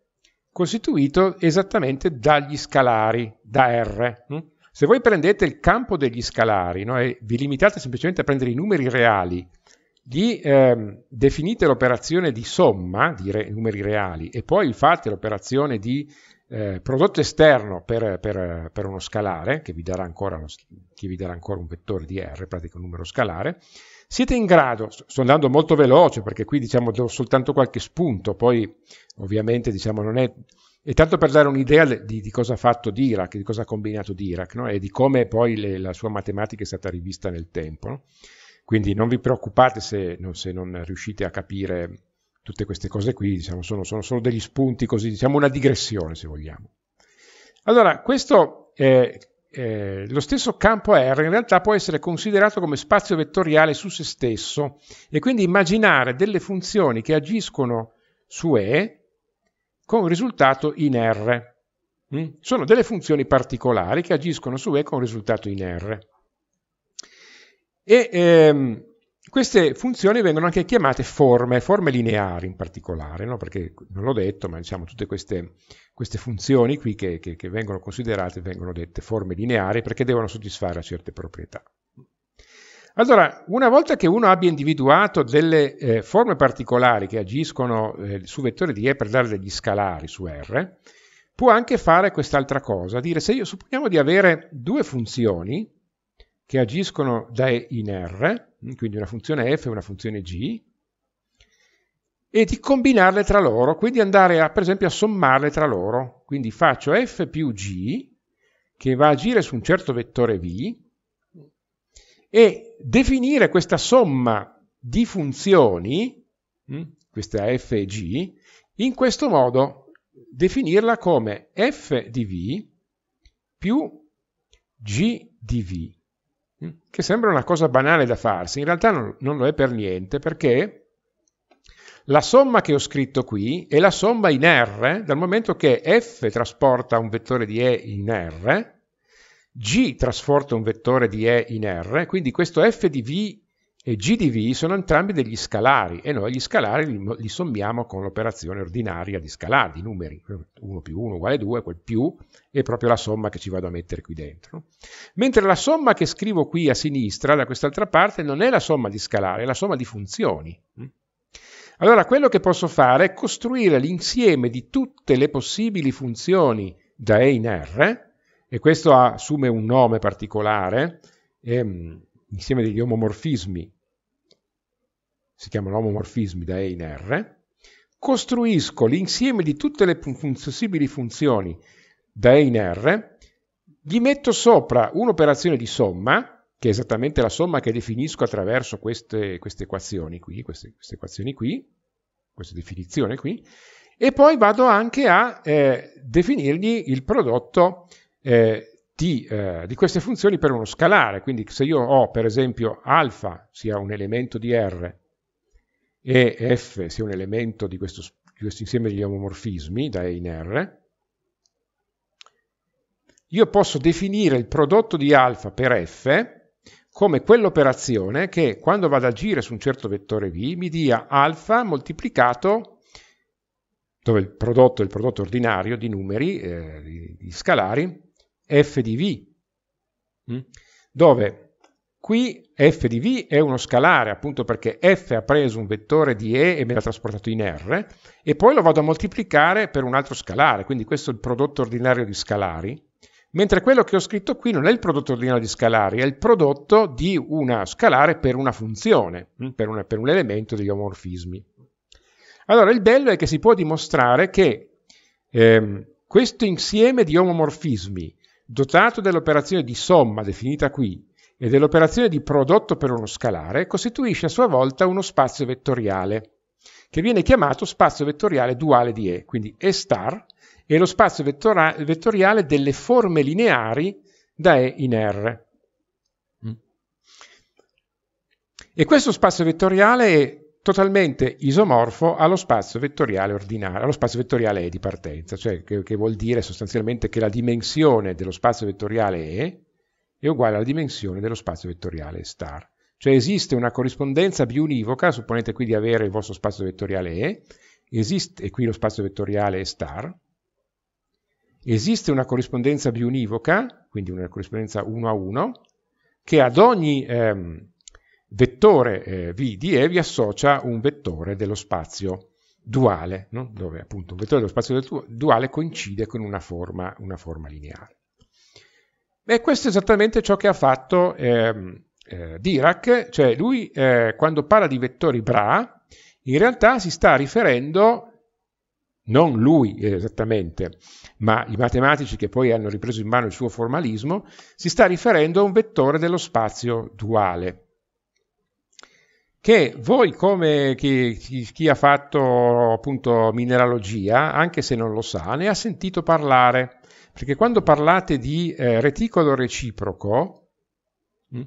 costituito esattamente dagli scalari, da R. Mm? Se voi prendete il campo degli scalari no, e vi limitate semplicemente a prendere i numeri reali, gli eh, definite l'operazione di somma di re, numeri reali e poi fate l'operazione di eh, prodotto esterno per, per, per, uno scalare, che vi, darà ancora, uno, vi darà ancora un vettore di R, pratica un numero scalare, siete in grado, sto andando molto veloce perché qui diciamo do soltanto qualche spunto, poi ovviamente diciamo non è... è tanto per dare un'idea di, di, cosa ha fatto Dirac, di cosa ha combinato Dirac no? e di come poi le, la sua matematica è stata rivista nel tempo. No? Quindi non vi preoccupate se non, se non, riuscite a capire tutte queste cose qui, diciamo, sono, sono solo degli spunti così, diciamo una digressione se vogliamo. Allora, questo è eh, lo stesso campo R in realtà può essere considerato come spazio vettoriale su se stesso e quindi immaginare delle funzioni che agiscono su E con risultato in R. Mm? Sono delle funzioni particolari che agiscono su E con risultato in R. E ehm, queste funzioni vengono anche chiamate forme, forme lineari in particolare, no? perché non l'ho detto, ma diciamo tutte queste, queste funzioni qui che, che, che vengono considerate vengono dette forme lineari perché devono soddisfare certe proprietà. Allora, una volta che uno abbia individuato delle eh, forme particolari che agiscono eh, su vettore di E per dare degli scalari su R, può anche fare quest'altra cosa, dire se io supponiamo di avere due funzioni che agiscono da E in R, quindi una funzione f e una funzione g, e di combinarle tra loro, quindi andare a, per esempio a sommarle tra loro. Quindi faccio f più g, che va a agire su un certo vettore v, e definire questa somma di funzioni, hm, questa f e g, in questo modo definirla come f di v più g di v. Mm. che sembra una cosa banale da farsi, in realtà non, non lo è per niente perché la somma che ho scritto qui è la somma in R, dal momento che F trasporta un vettore di E in R, G trasporta un vettore di E in R, quindi questo F di V e GDV sono entrambi degli scalari e noi gli scalari li, li sommiamo con l'operazione ordinaria di scalare, di numeri, 1 più 1 uguale 2, quel più è proprio la somma che ci vado a mettere qui dentro. Mentre la somma che scrivo qui a sinistra, da quest'altra parte, non è la somma di scalari, è la somma di funzioni. Allora quello che posso fare è costruire l'insieme di tutte le possibili funzioni da E in R, e questo assume un nome particolare, ehm, insieme degli omomorfismi si chiamano omomorfismi da E in R, costruisco l'insieme di tutte le possibili funzioni da E in R, gli metto sopra un'operazione di somma, che è esattamente la somma che definisco attraverso queste, queste equazioni qui, queste, queste equazioni qui, questa definizione qui, e poi vado anche a eh, definirgli il prodotto eh, di, eh, di, queste funzioni per uno scalare, quindi se io ho per esempio alfa sia un elemento di R e F sia un elemento di questo, di questo insieme di omomorfismi da E in R, io posso definire il prodotto di alfa per F come quell'operazione che quando vado ad agire su un certo vettore V mi dia alfa moltiplicato, dove il prodotto è il prodotto ordinario di numeri, eh, di, di, scalari, f di V, mm? dove Qui f di v è uno scalare, appunto perché f ha preso un vettore di e e me l'ha trasportato in r, e poi lo vado a moltiplicare per un altro scalare, quindi questo è il prodotto ordinario di scalari, mentre quello che ho scritto qui non è il prodotto ordinario di scalari, è il prodotto di una scalare per una funzione, mm, per, una, per un elemento degli omorfismi. Allora, il bello è che si può dimostrare che ehm, questo insieme di omomorfismi, dotato dell'operazione di somma definita qui, e dell'operazione di prodotto per uno scalare costituisce a sua volta uno spazio vettoriale, che viene chiamato spazio vettoriale duale di E, quindi E star è lo spazio vettora- vettoriale delle forme lineari da E in R. Mm. E questo spazio vettoriale è totalmente isomorfo allo spazio vettoriale ordinario, allo spazio vettoriale E di partenza, cioè che, che vuol dire sostanzialmente che la dimensione dello spazio vettoriale E è uguale alla dimensione dello spazio vettoriale star. Cioè esiste una corrispondenza biunivoca, supponete qui di avere il vostro spazio vettoriale E, esiste, e qui lo spazio vettoriale è star, esiste una corrispondenza biunivoca, quindi una corrispondenza 1 a 1, che ad ogni ehm, vettore eh, V di E vi associa un vettore dello spazio duale, no? dove appunto un vettore dello spazio duale coincide con una forma, una forma lineare. E questo è esattamente ciò che ha fatto eh, eh, Dirac, cioè lui eh, quando parla di vettori Bra, in realtà si sta riferendo, non lui eh, esattamente, ma i matematici che poi hanno ripreso in mano il suo formalismo, si sta riferendo a un vettore dello spazio duale che voi come chi, chi, ha fatto appunto mineralogia, anche se non lo sa, ne ha sentito parlare. Perché quando parlate di eh, reticolo reciproco, mh, mm.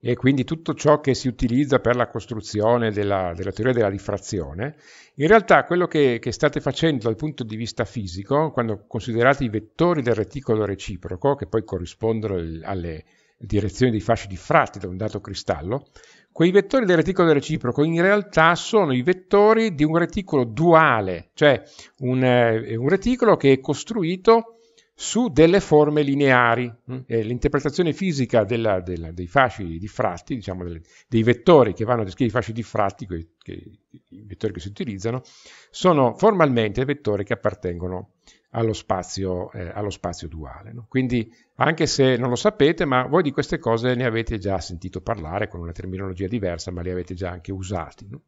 e quindi tutto ciò che si utilizza per la costruzione della, della teoria della diffrazione, in realtà quello che, che, state facendo dal punto di vista fisico, quando considerate i vettori del reticolo reciproco, che poi corrispondono alle direzioni dei fasci diffratti da un dato cristallo, quei vettori del reticolo reciproco in realtà sono i vettori di un reticolo duale, cioè un, eh, un reticolo che è costruito su delle forme lineari. Mm. Eh, l'interpretazione fisica della, della, dei fasci diffratti, diciamo delle, dei vettori che vanno a descrivere i fasci diffratti, que, che, i vettori che si utilizzano, sono formalmente vettori che appartengono allo spazio, eh, allo spazio duale. No? Quindi, anche se non lo sapete, ma voi di queste cose ne avete già sentito parlare con una terminologia diversa, ma le avete già anche usate. No?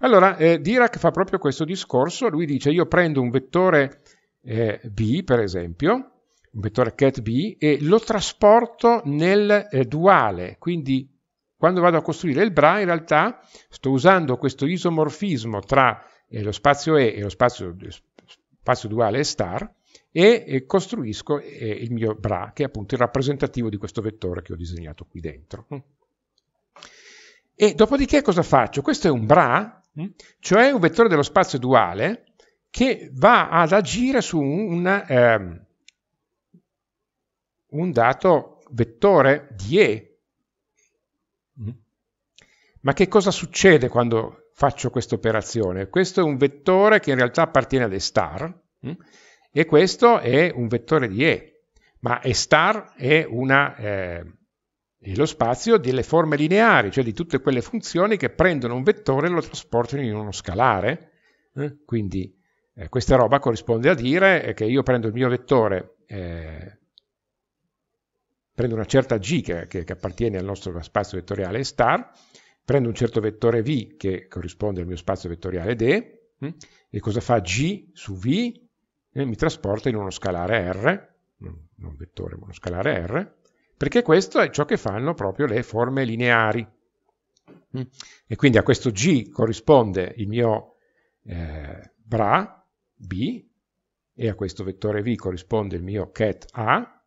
Allora, eh, Dirac fa proprio questo discorso, lui dice io prendo un vettore eh, B, per esempio, un vettore cat B, e lo trasporto nel eh, duale. Quindi quando vado a costruire il bra, in realtà sto usando questo isomorfismo tra eh, lo spazio E e lo spazio, eh, spazio duale E star, e eh, costruisco eh, il mio bra, che è appunto il rappresentativo di questo vettore che ho disegnato qui dentro. Mm. E dopodiché cosa faccio? Questo è un bra, mm. cioè un vettore dello spazio duale, che va ad agire su un, eh, un dato vettore di E. Mm. Ma che cosa succede quando faccio questa operazione? Questo è un vettore che in realtà appartiene ad E star mm, e questo è un vettore di E, ma E star è una... Eh, e lo spazio delle forme lineari, cioè di tutte quelle funzioni che prendono un vettore e lo trasportano in uno scalare. Eh? Quindi eh, questa roba corrisponde a dire eh, che io prendo il mio vettore, eh, prendo una certa g che, che, che, appartiene al nostro spazio vettoriale star, prendo un certo vettore v che corrisponde al mio spazio vettoriale d, mh? Hm? e cosa fa g su v? Eh, mi trasporta in uno scalare r, non vettore ma uno scalare r, perché questo è ciò che fanno proprio le forme lineari. Hm? E quindi a questo G corrisponde il mio eh, bra, B e a questo vettore V corrisponde il mio ket A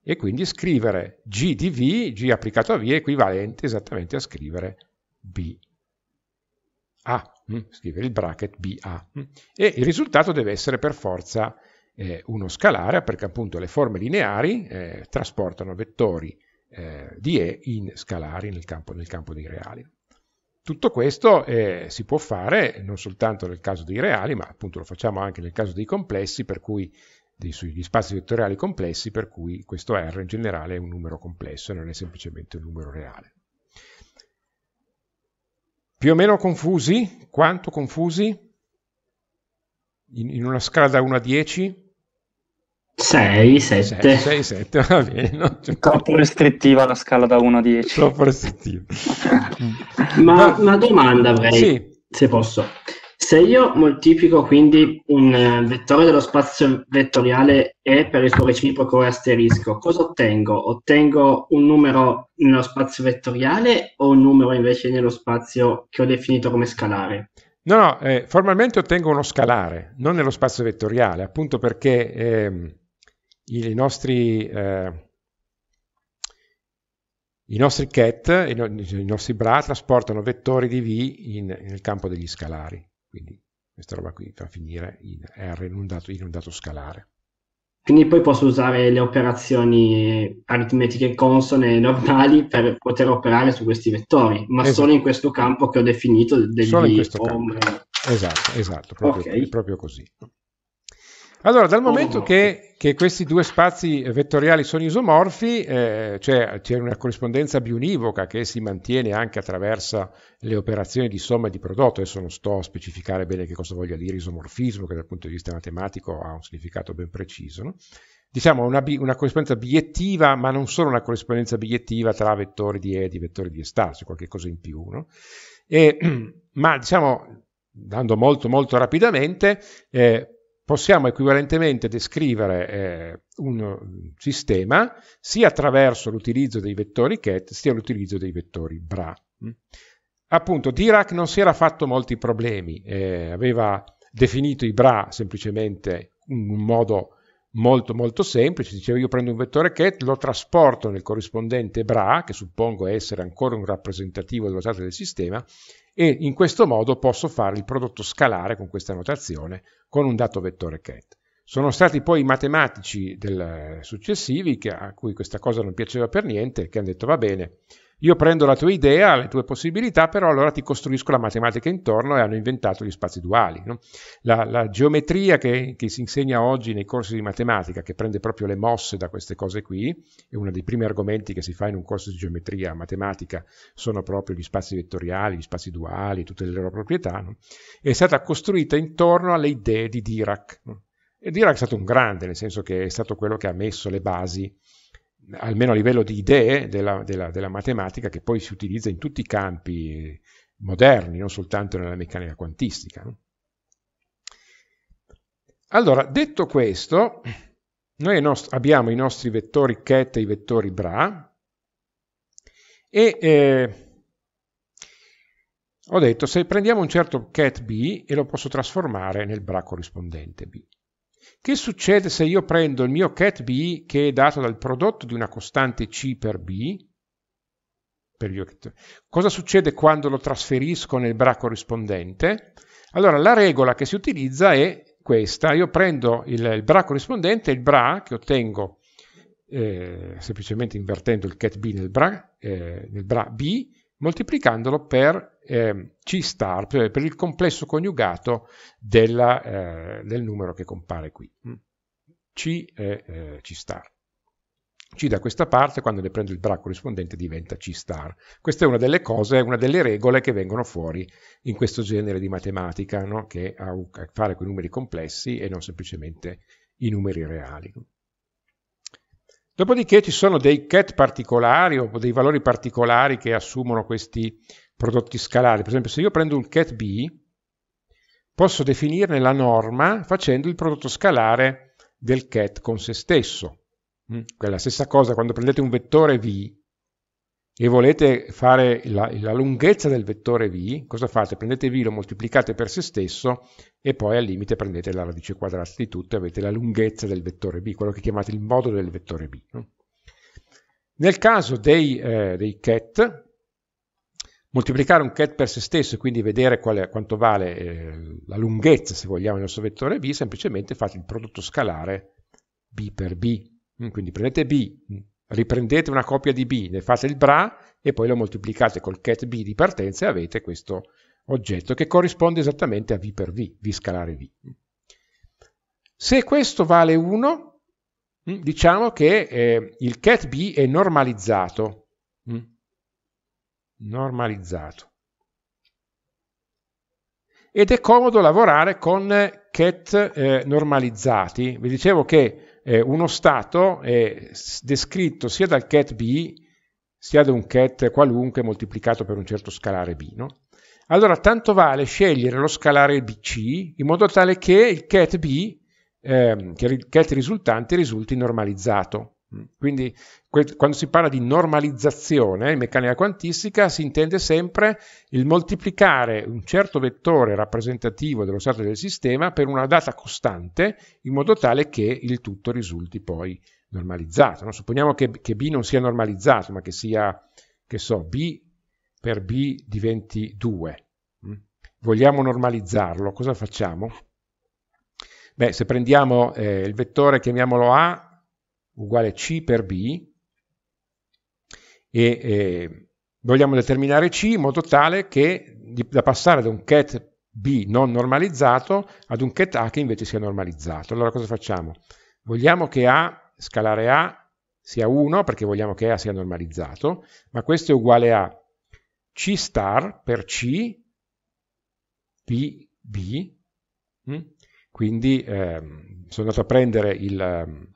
e quindi scrivere G di V, G applicato a V è equivalente esattamente a scrivere B. A, mm, scrivere il bracket B A mm. E il risultato deve essere per forza eh, uno scalare perché appunto le forme lineari eh, trasportano vettori eh, di E in scalari nel campo, nel campo dei reali. Tutto questo eh, si può fare non soltanto nel caso dei reali, ma appunto lo facciamo anche nel caso dei complessi, per cui sugli spazi vettoriali complessi, per cui questo R in generale è un numero complesso e non è semplicemente un numero reale. Più o meno confusi? Quanto confusi? In, in una scala da 1 a 10? 6, 7. 6, 7, va bene. No? Troppo restrittiva la scala da 1 a 10. Troppo restrittiva. Ma una domanda avrei, sì. se posso. Se io moltiplico quindi un eh, vettore dello spazio vettoriale E per il suo reciproco asterisco, cosa ottengo? Ottengo un numero nello spazio vettoriale o un numero invece nello spazio che ho definito come scalare? No, no, eh, formalmente ottengo uno scalare, non nello spazio vettoriale, appunto perché... Eh, i nostri, eh, i nostri CAT, i, i, nostri BRA trasportano vettori di V in, nel campo degli scalari, quindi questa roba qui fa finire in R in un dato, in un dato scalare. Quindi poi posso usare le operazioni aritmetiche consone normali per poter operare su questi vettori, ma esatto. solo in questo campo che ho definito degli solo in Esatto, esatto, proprio, okay. proprio così. Allora, dal momento che, che, questi due spazi vettoriali sono isomorfi, eh, cioè c'è una corrispondenza bionivoca che si mantiene anche attraverso le operazioni di somma e di prodotto. Adesso non sto a specificare bene che cosa voglia dire isomorfismo, che dal punto di vista matematico ha un significato ben preciso. No? Diciamo una, una, corrispondenza biettiva, ma non solo una corrispondenza biettiva tra vettori di E e di vettori di E c'è cioè qualche cosa in più. No? E, ma diciamo, dando molto molto rapidamente, eh, possiamo equivalentemente descrivere eh, un eh, sistema sia attraverso l'utilizzo dei vettori cat sia l'utilizzo dei vettori bra. Mm? Appunto, Dirac non si era fatto molti problemi, eh, aveva definito i bra semplicemente in un modo molto molto semplice, diceva io prendo un vettore cat, lo trasporto nel corrispondente bra, che suppongo essere ancora un rappresentativo dello stato del sistema, e in questo modo posso fare il prodotto scalare con questa notazione con un dato vettore cat. Sono stati poi i matematici del, eh, successivi che, a cui questa cosa non piaceva per niente che hanno detto va bene, io prendo la tua idea, le tue possibilità, però allora ti costruisco la matematica intorno e hanno inventato gli spazi duali. No? La, la, geometria che, che, si insegna oggi nei corsi di matematica, che prende proprio le mosse da queste cose qui, è uno dei primi argomenti che si fa in un corso di geometria matematica sono proprio gli spazi vettoriali, gli spazi duali, tutte le loro proprietà, no? è stata costruita intorno alle idee di Dirac. No? E Dirac è stato un grande, nel senso che è stato quello che ha messo le basi almeno a livello di idee della, della, della, matematica che poi si utilizza in tutti i campi moderni, non soltanto nella meccanica quantistica. No? Allora, detto questo, noi abbiamo i nostri vettori ket e i vettori bra e eh, ho detto se prendiamo un certo ket b e lo posso trasformare nel bra corrispondente b. Che succede se io prendo il mio cat B che è dato dal prodotto di una costante C per B? Per Cosa succede quando lo trasferisco nel bra corrispondente? Allora la regola che si utilizza è questa. Io prendo il, il bra corrispondente, il bra che ottengo eh, semplicemente invertendo il cat B nel bra, eh, nel bra B moltiplicandolo per eh, C star, per, per, il complesso coniugato della, eh, del numero che compare qui. C è C star. C da questa parte, quando ne prendo il braccio corrispondente, diventa C star. Questa è una delle cose, una delle regole che vengono fuori in questo genere di matematica, no? che ha a che fare con i numeri complessi e non semplicemente i numeri reali. Dopodiché ci sono dei CAT particolari o dei valori particolari che assumono questi prodotti scalari. Per esempio, se io prendo un CAT B, posso definirne la norma facendo il prodotto scalare del CAT con se stesso. È mm, la stessa cosa quando prendete un vettore V, e volete fare la, la, lunghezza del vettore v, cosa fate? Prendete v, lo moltiplicate per se stesso e poi al limite prendete la radice quadrata di tutto e avete la lunghezza del vettore b, quello che chiamate il modulo del vettore b. No? Nel caso dei, eh, dei, cat, moltiplicare un cat per se stesso e quindi vedere quale, quanto vale eh, la lunghezza, se vogliamo, del nostro vettore b, semplicemente fate il prodotto scalare b per b. Mm, quindi prendete b, riprendete una copia di B, ne fate il bra e poi lo moltiplicate col cat B di partenza e avete questo oggetto che corrisponde esattamente a V per V, V scalare V. Se questo vale 1, mm, diciamo che eh, il cat B è normalizzato. Mm. Normalizzato. Ed è comodo lavorare con cat eh, normalizzati. Vi dicevo che eh, uno stato è descritto sia dal cat B sia da un cat qualunque moltiplicato per un certo scalare B. No? Allora tanto vale scegliere lo scalare BC in modo tale che il cat B, ehm, che il cat risultante risulti normalizzato. Mm. Quindi quando si parla di normalizzazione in meccanica quantistica si intende sempre il moltiplicare un certo vettore rappresentativo dello stato del sistema per una data costante in modo tale che il tutto risulti poi normalizzato. No? Supponiamo che, che, B non sia normalizzato, ma che sia, che so, B per B diventi 2. Mm. Vogliamo normalizzarlo, cosa facciamo? Beh, se prendiamo eh, il vettore, chiamiamolo A, uguale C per B e eh, vogliamo determinare C in modo tale che di, da passare da un cat B non normalizzato ad un cat A che invece sia normalizzato. Allora cosa facciamo? Vogliamo che A, scalare A, sia 1 perché vogliamo che A sia normalizzato, ma questo è uguale a C star per C, B, B, mm? quindi ehm, sono andato a prendere il, ehm,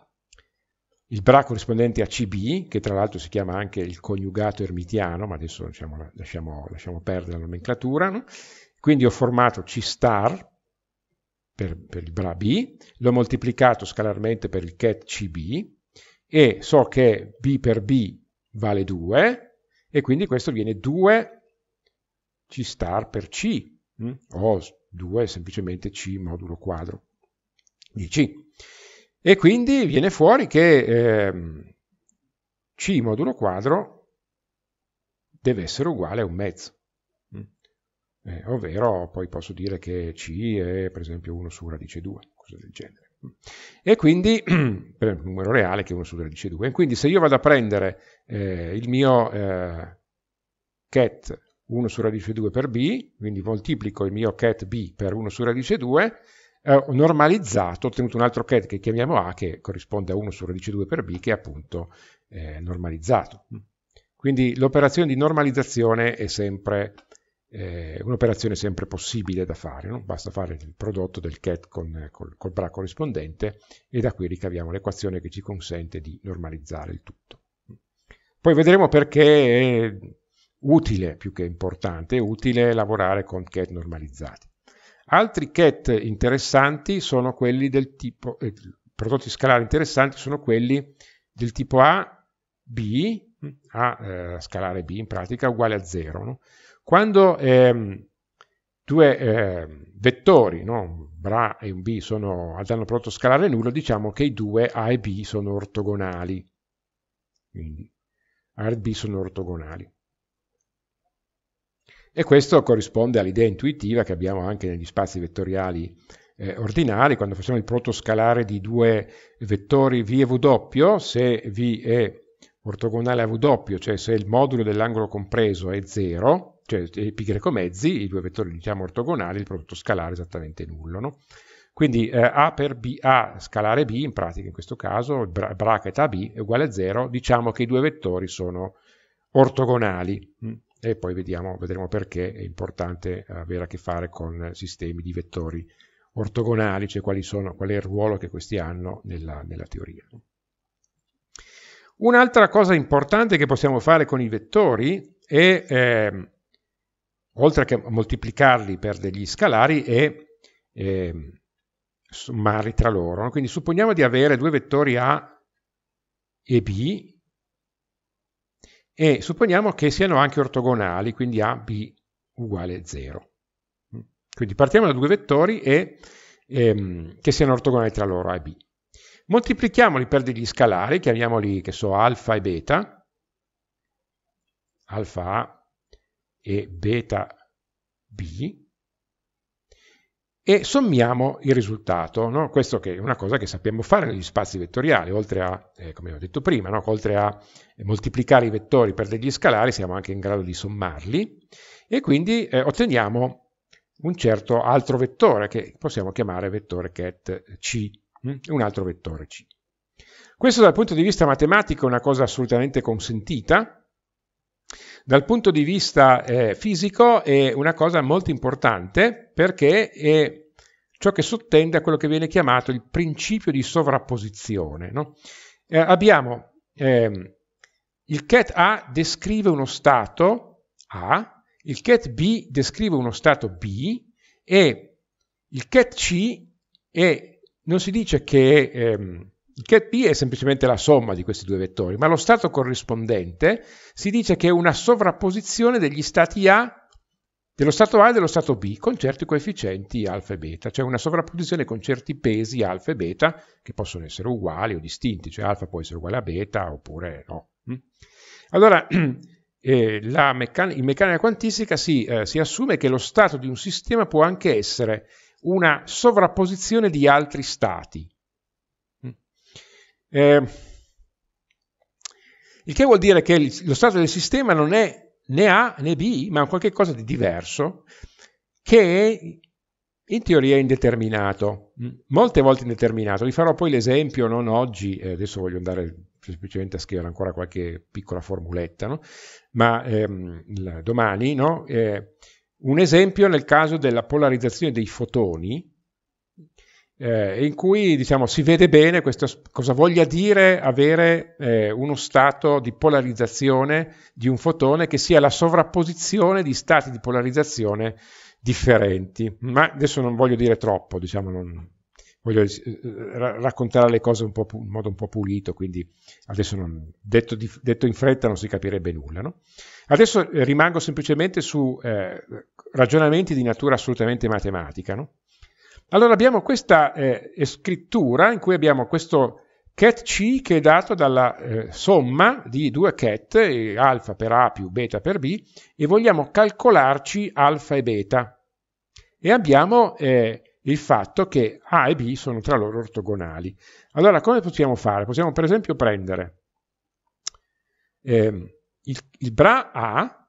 il Bra corrispondente a CB, che tra l'altro si chiama anche il coniugato ermitiano, ma adesso diciamo, lasciamo, lasciamo, perdere la nomenclatura. No? Quindi ho formato C star per, per, il Bra B, l'ho moltiplicato scalarmente per il ket CB e so che B per B vale 2 e quindi questo viene 2 C star per C, mh? Mm? o 2 semplicemente C modulo quadro di C. E quindi viene fuori che eh, C modulo quadro deve essere uguale a un mezzo. Mm. Eh, ovvero poi posso dire che C è per esempio 1 su radice 2, cose del genere. Mm. E quindi, per esempio, un numero reale che è 1 su radice 2. E quindi se io vado a prendere eh, il mio eh, cat 1 su radice 2 per b, quindi moltiplico il mio cat b per 1 su radice 2, eh, normalizzato, ho ottenuto un altro cat che chiamiamo A che corrisponde a 1 su radice 2 per B che è appunto eh, normalizzato. Quindi l'operazione di normalizzazione è sempre eh, un'operazione sempre possibile da fare, no? basta fare il prodotto del cat con, eh, col, col bra corrispondente e da qui ricaviamo l'equazione che ci consente di normalizzare il tutto. Poi vedremo perché è utile, più che importante, è utile lavorare con cat normalizzati. Altri CAT interessanti sono quelli del tipo, eh, prodotti scalari interessanti sono quelli del tipo A, B, A eh, scalare B in pratica uguale a 0. No? Quando ehm, due eh, vettori, no? un bra e un B, sono, hanno prodotto scalare nullo, diciamo che i due A e B sono ortogonali. Quindi A e B sono ortogonali. E questo corrisponde all'idea intuitiva che abbiamo anche negli spazi vettoriali eh, ordinari, quando facciamo il prodotto scalare di due vettori V e W, se V è ortogonale a W, cioè se il modulo dell'angolo compreso è 0, cioè π mezzi, i due vettori li diciamo ortogonali, il prodotto scalare è esattamente nullo. No? Quindi eh, A per B, A scalare B, in pratica in questo caso, il bracket AB è uguale a 0, diciamo che i due vettori sono ortogonali. Mm e poi vediamo, vedremo perché è importante avere a che fare con sistemi di vettori ortogonali, cioè sono, qual è il ruolo che questi hanno nella, nella teoria. Un'altra cosa importante che possiamo fare con i vettori è, eh, oltre che moltiplicarli per degli scalari, è eh, sommare tra loro. Quindi supponiamo di avere due vettori A e B e supponiamo che siano anche ortogonali, quindi a b uguale 0. Quindi partiamo da due vettori e, ehm, che siano ortogonali tra loro A e B. Moltiplichiamoli per degli scalari, chiamiamoli che so alfa e beta, alfa A e beta B, e sommiamo il risultato. No? Questo che è una cosa che sappiamo fare negli spazi vettoriali, oltre a, eh, come ho detto prima, no? oltre a moltiplicare i vettori per degli scalari, siamo anche in grado di sommarli e quindi eh, otteniamo un certo altro vettore che possiamo chiamare vettore ket C, mm? un altro vettore C. Questo dal punto di vista matematico è una cosa assolutamente consentita, dal punto di vista eh, fisico è una cosa molto importante perché è ciò che sottende a quello che viene chiamato il principio di sovrapposizione. No? Eh, abbiamo eh, il cat A descrive uno stato A, il cat B descrive uno stato B e il cat C è, non si dice che ehm, il ket p è semplicemente la somma di questi due vettori, ma lo stato corrispondente si dice che è una sovrapposizione degli stati A, dello stato A e dello stato B, con certi coefficienti alfa e beta, cioè una sovrapposizione con certi pesi alfa e beta, che possono essere uguali o distinti, cioè alfa può essere uguale a beta oppure no. Mm? Allora, eh, meccan in meccanica quantistica si, eh, si, assume che lo stato di un sistema può anche essere una sovrapposizione di altri stati, eh, il che vuol dire che lo stato del sistema non è né A né B, ma qualcosa di diverso che è in teoria è indeterminato, molte volte indeterminato. Vi farò poi l'esempio, non oggi, eh, adesso voglio andare semplicemente a scrivere ancora qualche piccola formuletta, no? ma ehm, domani, no? eh, un esempio nel caso della polarizzazione dei fotoni, eh, in cui diciamo, si vede bene questo, cosa voglia dire avere eh, uno stato di polarizzazione di un fotone che sia la sovrapposizione di stati di polarizzazione differenti. Ma adesso non voglio dire troppo, diciamo, non, voglio eh, eh raccontare le cose po pu- in modo un po' pulito, quindi adesso non, detto, di, detto, in fretta non si capirebbe nulla. No? Adesso eh, rimango semplicemente su eh, ragionamenti di natura assolutamente matematica. No? Allora abbiamo questa eh, scrittura in cui abbiamo questo cat C che è dato dalla eh, somma di due cat, eh, alfa per A più beta per B, e vogliamo calcolarci alfa e beta. E abbiamo eh, il fatto che A e B sono tra loro ortogonali. Allora come possiamo fare? Possiamo per esempio prendere ehm, il, il bra A,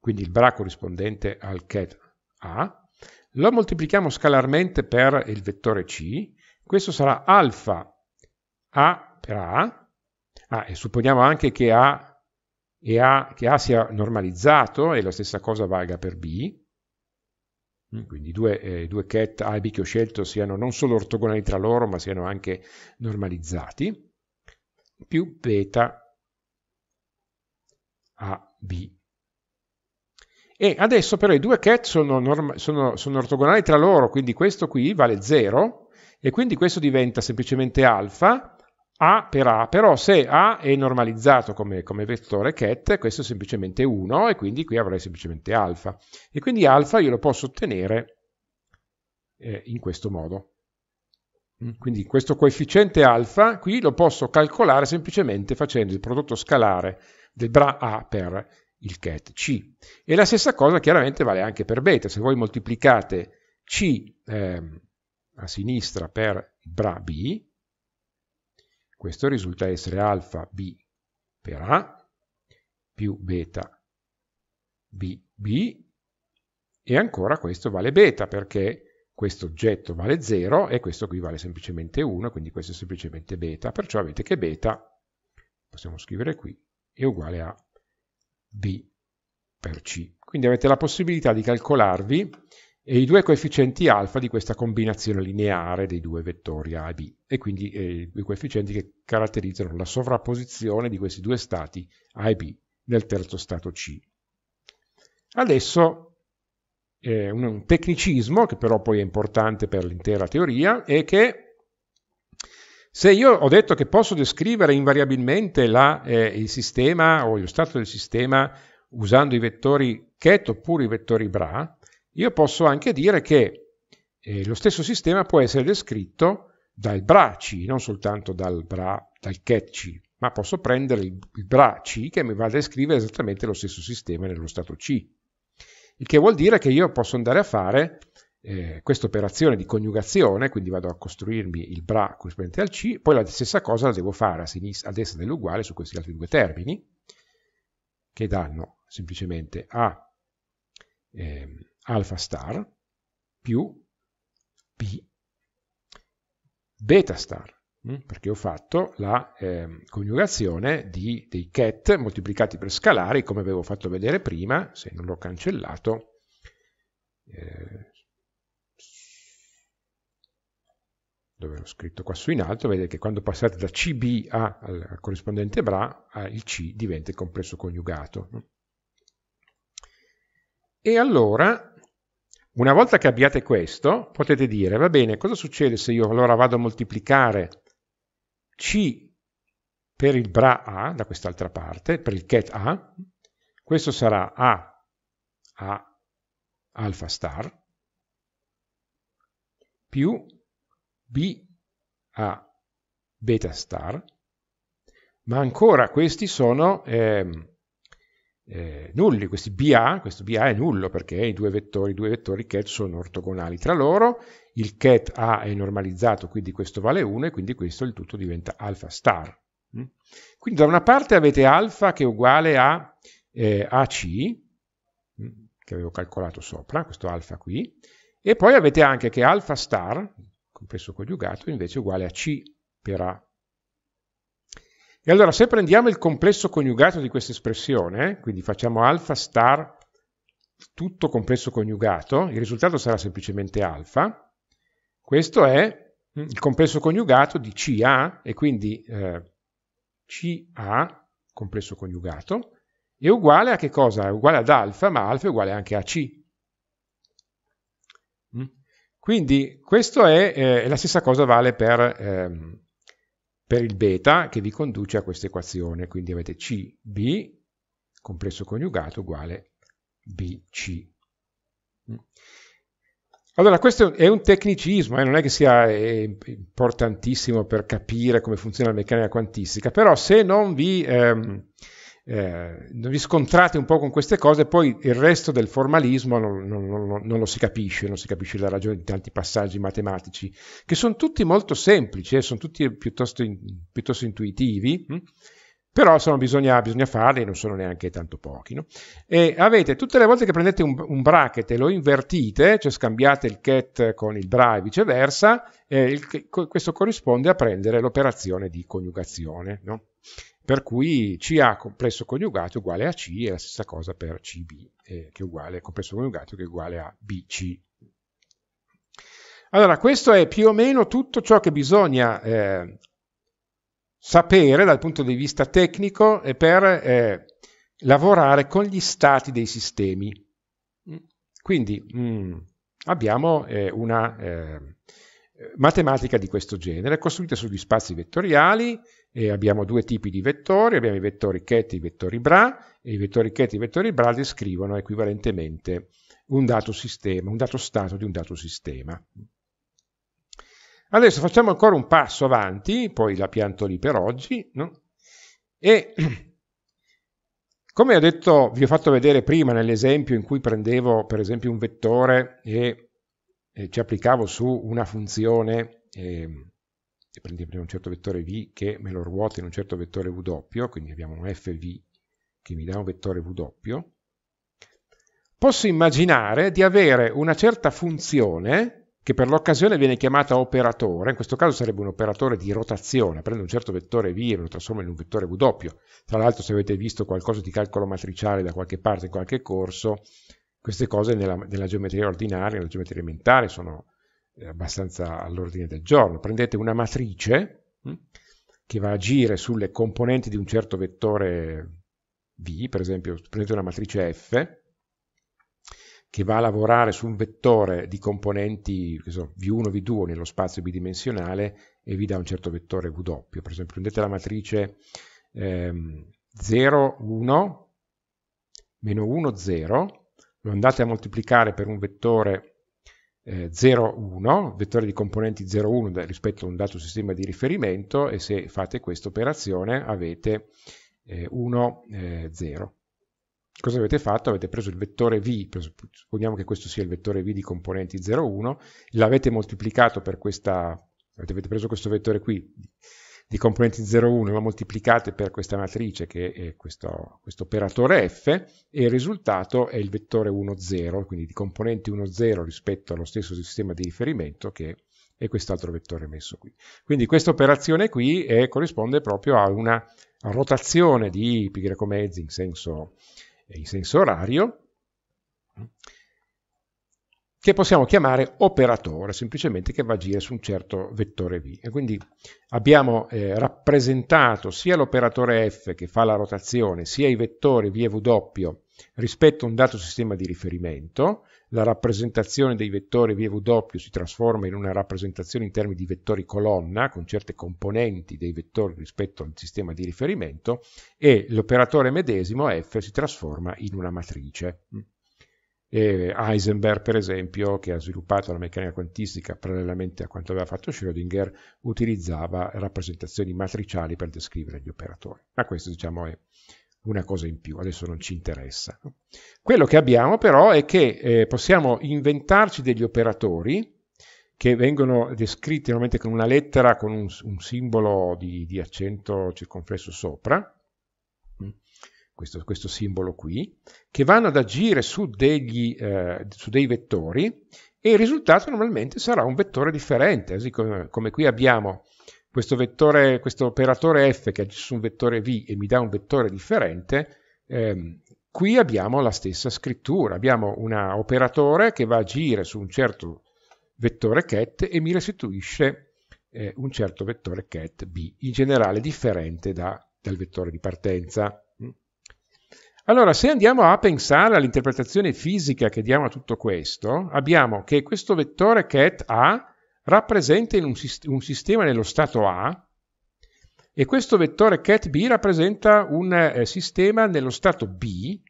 quindi il bra corrispondente al cat A, lo moltiplichiamo scalarmente per il vettore C, questo sarà alfa A per A, ah, e supponiamo anche che A, e A, che A sia normalizzato e la stessa cosa valga per B, mm, quindi due, eh, due ket A e B che ho scelto siano non solo ortogonali tra loro ma siano anche normalizzati, più beta AB e adesso però i due cat sono, sono, sono ortogonali tra loro, quindi questo qui vale 0 e quindi questo diventa semplicemente alfa A per A, però se A è normalizzato come, come vettore cat, questo è semplicemente 1 e quindi qui avrei semplicemente alfa. E quindi alfa io lo posso ottenere eh, in questo modo. Mm, quindi questo coefficiente alfa qui lo posso calcolare semplicemente facendo il prodotto scalare del bra A per il cat C. E la stessa cosa chiaramente vale anche per beta, se voi moltiplicate C ehm, a sinistra per bra B, questo risulta essere alfa B per A più beta BB e ancora questo vale beta perché questo oggetto vale 0 e questo qui vale semplicemente 1, quindi questo è semplicemente beta, perciò avete che beta, possiamo scrivere qui, è uguale a b per c. Quindi avete la possibilità di calcolarvi i due coefficienti alfa di questa combinazione lineare dei due vettori A e B, e quindi eh, i due coefficienti che caratterizzano la sovrapposizione di questi due stati A e B nel terzo stato C. Adesso eh, un tecnicismo, che però poi è importante per l'intera teoria, è che se io ho detto che posso descrivere invariabilmente la, eh, il sistema o lo stato del sistema usando i vettori ket oppure i vettori bra, io posso anche dire che eh, lo stesso sistema può essere descritto dal bra c, non soltanto dal, bra, dal ket c, ma posso prendere il, il bra c che mi va a descrivere esattamente lo stesso sistema nello stato c. Il che vuol dire che io posso andare a fare eh, questa operazione di coniugazione, quindi vado a costruirmi il bra corrispondente al C, poi la stessa cosa la devo fare a, sinistra, a destra dell'uguale su questi altri due termini, che danno semplicemente A eh, alfa star più P beta star, mh? Mm, perché ho fatto la eh, coniugazione di, dei ket moltiplicati per scalari, come avevo fatto vedere prima, se non l'ho cancellato, eh, dove ho scritto qua su in alto, vedete che quando passate da CB a, al corrispondente bra, il C diventa il complesso coniugato. E allora, una volta che abbiate questo, potete dire, va bene, cosa succede se io allora vado a moltiplicare C per il bra A da quest'altra parte, per il ket A, questo sarà A A alfa star più B a beta star, ma ancora questi sono eh, eh, nulli, questi BA, questo BA è nullo perché i due vettori, i due vettori ket sono ortogonali tra loro, il ket A è normalizzato, quindi questo vale 1 e quindi questo il tutto diventa alfa star. Mm? Quindi da una parte avete alfa che è uguale a eh, AC, mm, che avevo calcolato sopra, questo alfa qui, e poi avete anche che alfa star, complesso coniugato invece è uguale a C per A. E allora se prendiamo il complesso coniugato di questa espressione, eh, quindi facciamo alfa star tutto complesso coniugato, il risultato sarà semplicemente alfa, questo è il complesso coniugato di CA e quindi eh, CA complesso coniugato è uguale a che cosa? È uguale ad alfa, ma alfa è uguale anche a C. Quindi questo è, eh, la stessa cosa vale per, ehm, per il beta che vi conduce a questa equazione, quindi avete CB complesso coniugato uguale BC. Mm. Allora, questo è un tecnicismo, eh, non è che sia eh, importantissimo per capire come funziona la meccanica quantistica, però se non vi ehm, eh, vi scontrate un po' con queste cose, poi il resto del formalismo non, non, non, non, lo si capisce, non si capisce la ragione di tanti passaggi matematici, che sono tutti molto semplici, eh, sono tutti piuttosto, in, piuttosto intuitivi, mh? Hm? però sono, bisogna, bisogna, farli, non sono neanche tanto pochi. No? E avete, tutte le volte che prendete un, un, bracket e lo invertite, cioè scambiate il cat con il bra e viceversa, eh, il, questo corrisponde a prendere l'operazione di coniugazione. No? per cui CA complesso coniugato è uguale a C e la stessa cosa per CB, eh, che è uguale, complesso coniugato che è uguale a BC. Allora, questo è più o meno tutto ciò che bisogna eh, sapere dal punto di vista tecnico per eh, lavorare con gli stati dei sistemi. Quindi mh, mm, abbiamo eh, una eh, matematica di questo genere, costruita sugli spazi vettoriali, e abbiamo due tipi di vettori, abbiamo i vettori ket e i vettori bra, e i vettori ket e i vettori bra descrivono equivalentemente un dato sistema, un dato stato di un dato sistema. Adesso facciamo ancora un passo avanti, poi la pianto lì per oggi, no? e come ho detto, vi ho fatto vedere prima nell'esempio in cui prendevo per esempio un vettore e, e ci applicavo su una funzione eh, e prendi un certo vettore v che me lo ruota in un certo vettore w, quindi abbiamo un fv che mi dà un vettore w, posso immaginare di avere una certa funzione che per l'occasione viene chiamata operatore, in questo caso sarebbe un operatore di rotazione, prendo un certo vettore v e lo trasformo in un vettore w. Tra l'altro se avete visto qualcosa di calcolo matriciale da qualche parte, in qualche corso, queste cose nella, nella geometria ordinaria, nella geometria elementare sono eh, abbastanza all'ordine del giorno. Prendete una matrice mh, mm, che va a agire sulle componenti di un certo vettore V, per esempio prendete una matrice F che va a lavorare su un vettore di componenti che so, V1, V2 nello spazio bidimensionale e vi dà un certo vettore W. Per esempio prendete la matrice ehm, 0, 1, meno 1, 0, lo andate a moltiplicare per un vettore 0,1, eh, vettore di componenti 0,1 rispetto a un dato sistema di riferimento e se fate questa operazione avete eh, 1,0. Eh, Cosa avete fatto? Avete preso il vettore V, supponiamo che questo sia il vettore V di componenti 0,1, l'avete moltiplicato per questa, avete preso questo vettore qui di componenti 0,1 la moltiplicate per questa matrice che è questo, questo operatore f e il risultato è il vettore 1,0, quindi di componenti 1,0 rispetto allo stesso sistema di riferimento che è quest'altro vettore messo qui. Quindi questa operazione qui è, corrisponde proprio a una rotazione di π mezzi in senso, in senso orario che possiamo chiamare operatore, semplicemente che va a agire su un certo vettore V. E quindi abbiamo eh, rappresentato sia l'operatore F che fa la rotazione, sia i vettori V e W rispetto a un dato sistema di riferimento. La rappresentazione dei vettori V e W si trasforma in una rappresentazione in termini di vettori colonna, con certe componenti dei vettori rispetto al sistema di riferimento, e l'operatore medesimo F si trasforma in una matrice. E Heisenberg, per esempio, che ha sviluppato la meccanica quantistica parallelamente a quanto aveva fatto Schrödinger, utilizzava rappresentazioni matriciali per descrivere gli operatori. Ma questo, diciamo, è una cosa in più, adesso non ci interessa. Quello che abbiamo però è che eh, possiamo inventarci degli operatori che vengono descritti normalmente con una lettera, con un, un simbolo di, di accento circonflesso sopra, questo, questo simbolo qui, che vanno ad agire su, degli, eh, su dei vettori e il risultato normalmente sarà un vettore differente, così come, come qui abbiamo questo, vettore, questo operatore f che agisce su un vettore v e mi dà un vettore differente, ehm, qui abbiamo la stessa scrittura, abbiamo un operatore che va a agire su un certo vettore ket e mi restituisce eh, un certo vettore ket b, in generale differente da, dal vettore di partenza. Allora, se andiamo a pensare all'interpretazione fisica che diamo a tutto questo, abbiamo che questo vettore cat A rappresenta un, un, sistema nello stato A e questo vettore cat B rappresenta un eh, sistema nello stato B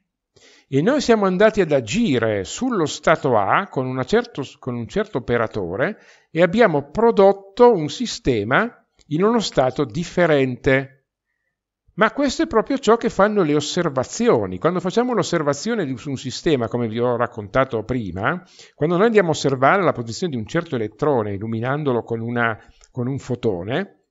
e noi siamo andati ad agire sullo stato A con, certo, con un certo operatore e abbiamo prodotto un sistema in uno stato differente ma questo è proprio ciò che fanno le osservazioni. Quando facciamo un'osservazione su un sistema, come vi ho raccontato prima, quando noi andiamo a osservare la posizione di un certo elettrone illuminandolo con, una, con un fotone,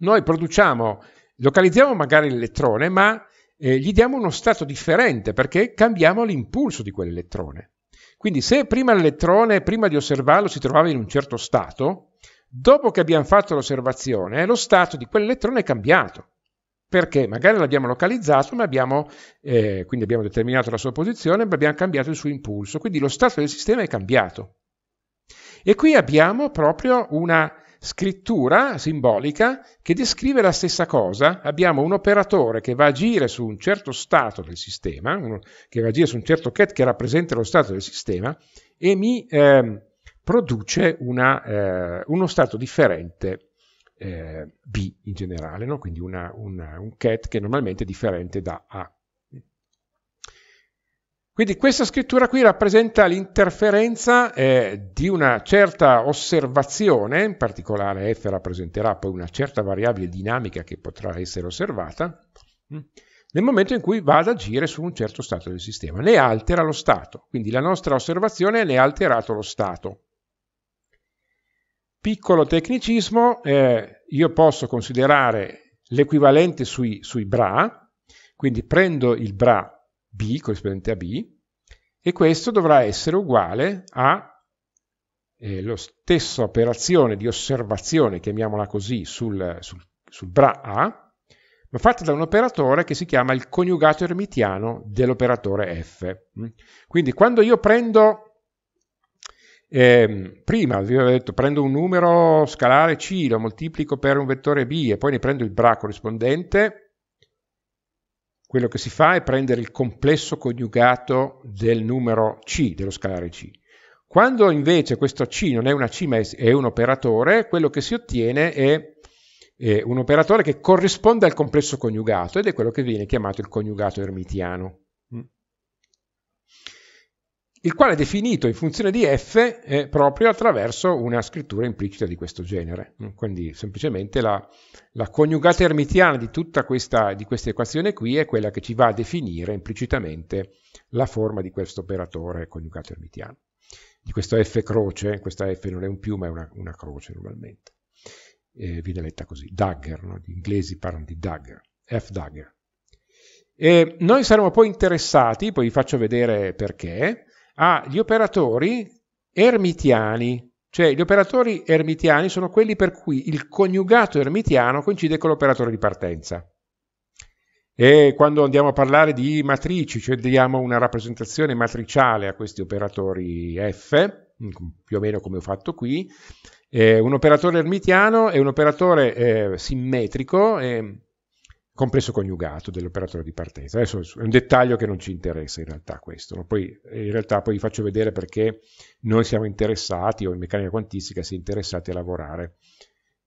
noi produciamo, localizziamo magari l'elettrone, ma eh, gli diamo uno stato differente perché cambiamo l'impulso di quell'elettrone. Quindi se prima l'elettrone, prima di osservarlo, si trovava in un certo stato, dopo che abbiamo fatto l'osservazione, lo stato di quell'elettrone è cambiato perché magari l'abbiamo localizzato, ma abbiamo, eh, quindi abbiamo determinato la sua posizione, ma abbiamo cambiato il suo impulso, quindi lo stato del sistema è cambiato. E qui abbiamo proprio una scrittura simbolica che descrive la stessa cosa. Abbiamo un operatore che va a agire su un certo stato del sistema, che va a agire su un certo cat che rappresenta lo stato del sistema e mi eh, produce una, eh, uno stato differente eh, B in generale, no? quindi una, una, un cat che normalmente è differente da A. Quindi questa scrittura qui rappresenta l'interferenza eh, di una certa osservazione, in particolare f rappresenterà poi una certa variabile dinamica che potrà essere osservata, mm, nel momento in cui va ad agire su un certo stato del sistema. Ne altera lo stato, quindi la nostra osservazione ne ha alterato lo stato. Piccolo tecnicismo, eh, io posso considerare l'equivalente sui, sui bra, quindi prendo il bra B, corrispondente a B, e questo dovrà essere uguale a eh, la stessa operazione di osservazione, chiamiamola così, sul, sul, sul bra A, ma fatta da un operatore che si chiama il coniugato ermitiano dell'operatore F. Mm. Quindi quando io prendo eh, prima vi avevo detto prendo un numero scalare C, lo moltiplico per un vettore B e poi ne prendo il bra corrispondente. Quello che si fa è prendere il complesso coniugato del numero C, dello scalare C. Quando invece questo C non è una C ma è un operatore, quello che si ottiene è eh, un operatore che corrisponde al complesso coniugato ed è quello che viene chiamato il coniugato ermitiano il quale è definito in funzione di f eh, proprio attraverso una scrittura implicita di questo genere. Mm, quindi semplicemente la, la coniugata ermitiana di tutta questa, di questa, equazione qui è quella che ci va a definire implicitamente la forma di questo operatore coniugato ermitiano, di questo f croce, questa f non è un più ma è una, una croce normalmente, eh, viene letta così, dagger, no? gli inglesi parlano di dagger, f dagger. E noi saremo poi interessati, poi vi faccio vedere perché, agli operatori ermitiani. Cioè gli operatori ermitiani sono quelli per cui il coniugato ermitiano coincide con l'operatore di partenza. E quando andiamo a parlare di matrici, cioè diamo una rappresentazione matriciale a questi operatori F, più o meno come ho fatto qui, eh, un operatore ermitiano è un operatore eh, simmetrico, eh, complesso coniugato dell'operatore di partenza. Adesso è un dettaglio che non ci interessa in realtà questo, poi, eh, in realtà poi vi faccio vedere perché noi siamo interessati, o in meccanica quantistica si è interessati a lavorare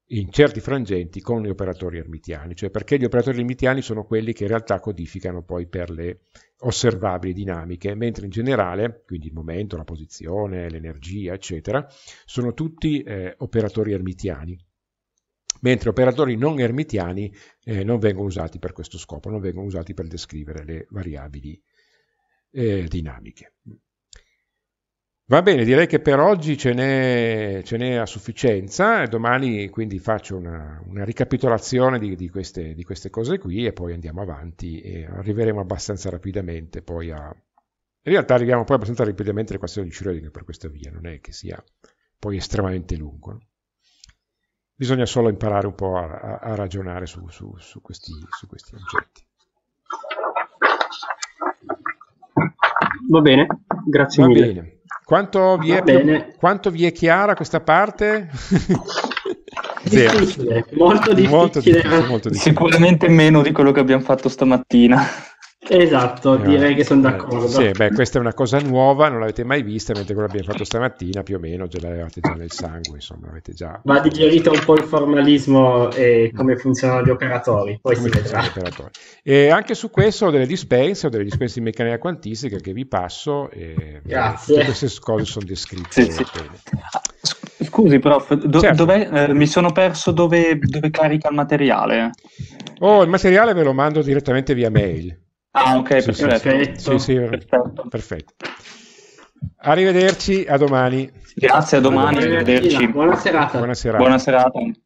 in certi frangenti con gli operatori ermitiani, cioè perché gli operatori ermitiani sono quelli che in realtà codificano poi per le osservabili dinamiche, mentre in generale, quindi il momento, la posizione, l'energia, eccetera, sono tutti eh, operatori ermitiani, mentre operatori non ermitiani eh, non vengono usati per questo scopo, non vengono usati per descrivere le variabili eh, dinamiche. Va bene, direi che per oggi ce n'è, a sufficienza, domani quindi faccio una, una ricapitolazione di, di, queste, di, queste, cose qui e poi andiamo avanti e arriveremo abbastanza rapidamente poi a... In realtà arriviamo poi abbastanza rapidamente all'equazione di Schrödinger per questa via, non è che sia poi estremamente lungo bisogna solo imparare un po' a, a ragionare su, su, su, questi, su questi oggetti. Va bene, grazie Va mille. Bene. Quanto, vi è, più, quanto vi è chiara questa parte? difficile, molto difficile. Molto difficile, molto difficile. Sicuramente meno di quello che abbiamo fatto stamattina. Esatto, eh, direi che sono eh, d'accordo. sì, beh, questa è una cosa nuova, non l'avete mai vista, mentre quello che abbiamo fatto stamattina più o meno ce l'avevate già nel sangue, insomma, avete già... Va digerito un po' il formalismo e come funzionano gli operatori, poi come si vedrà. Operatori. E anche su questo ho delle dispense, ho delle dispense di meccanica quantistica che vi passo e Grazie. tutte queste cose sono descritte. Sì, sì. Scusi, prof, do, certo. eh, mi sono perso dove, dove carica il materiale. Oh, il materiale ve lo mando direttamente via mail. Ah, ok, sì, sì, perfetto. Sì, perfetto. perfetto. Arrivederci, a domani. Grazie, a domani, arrivederci. Buona serata. Buona serata. Buona serata.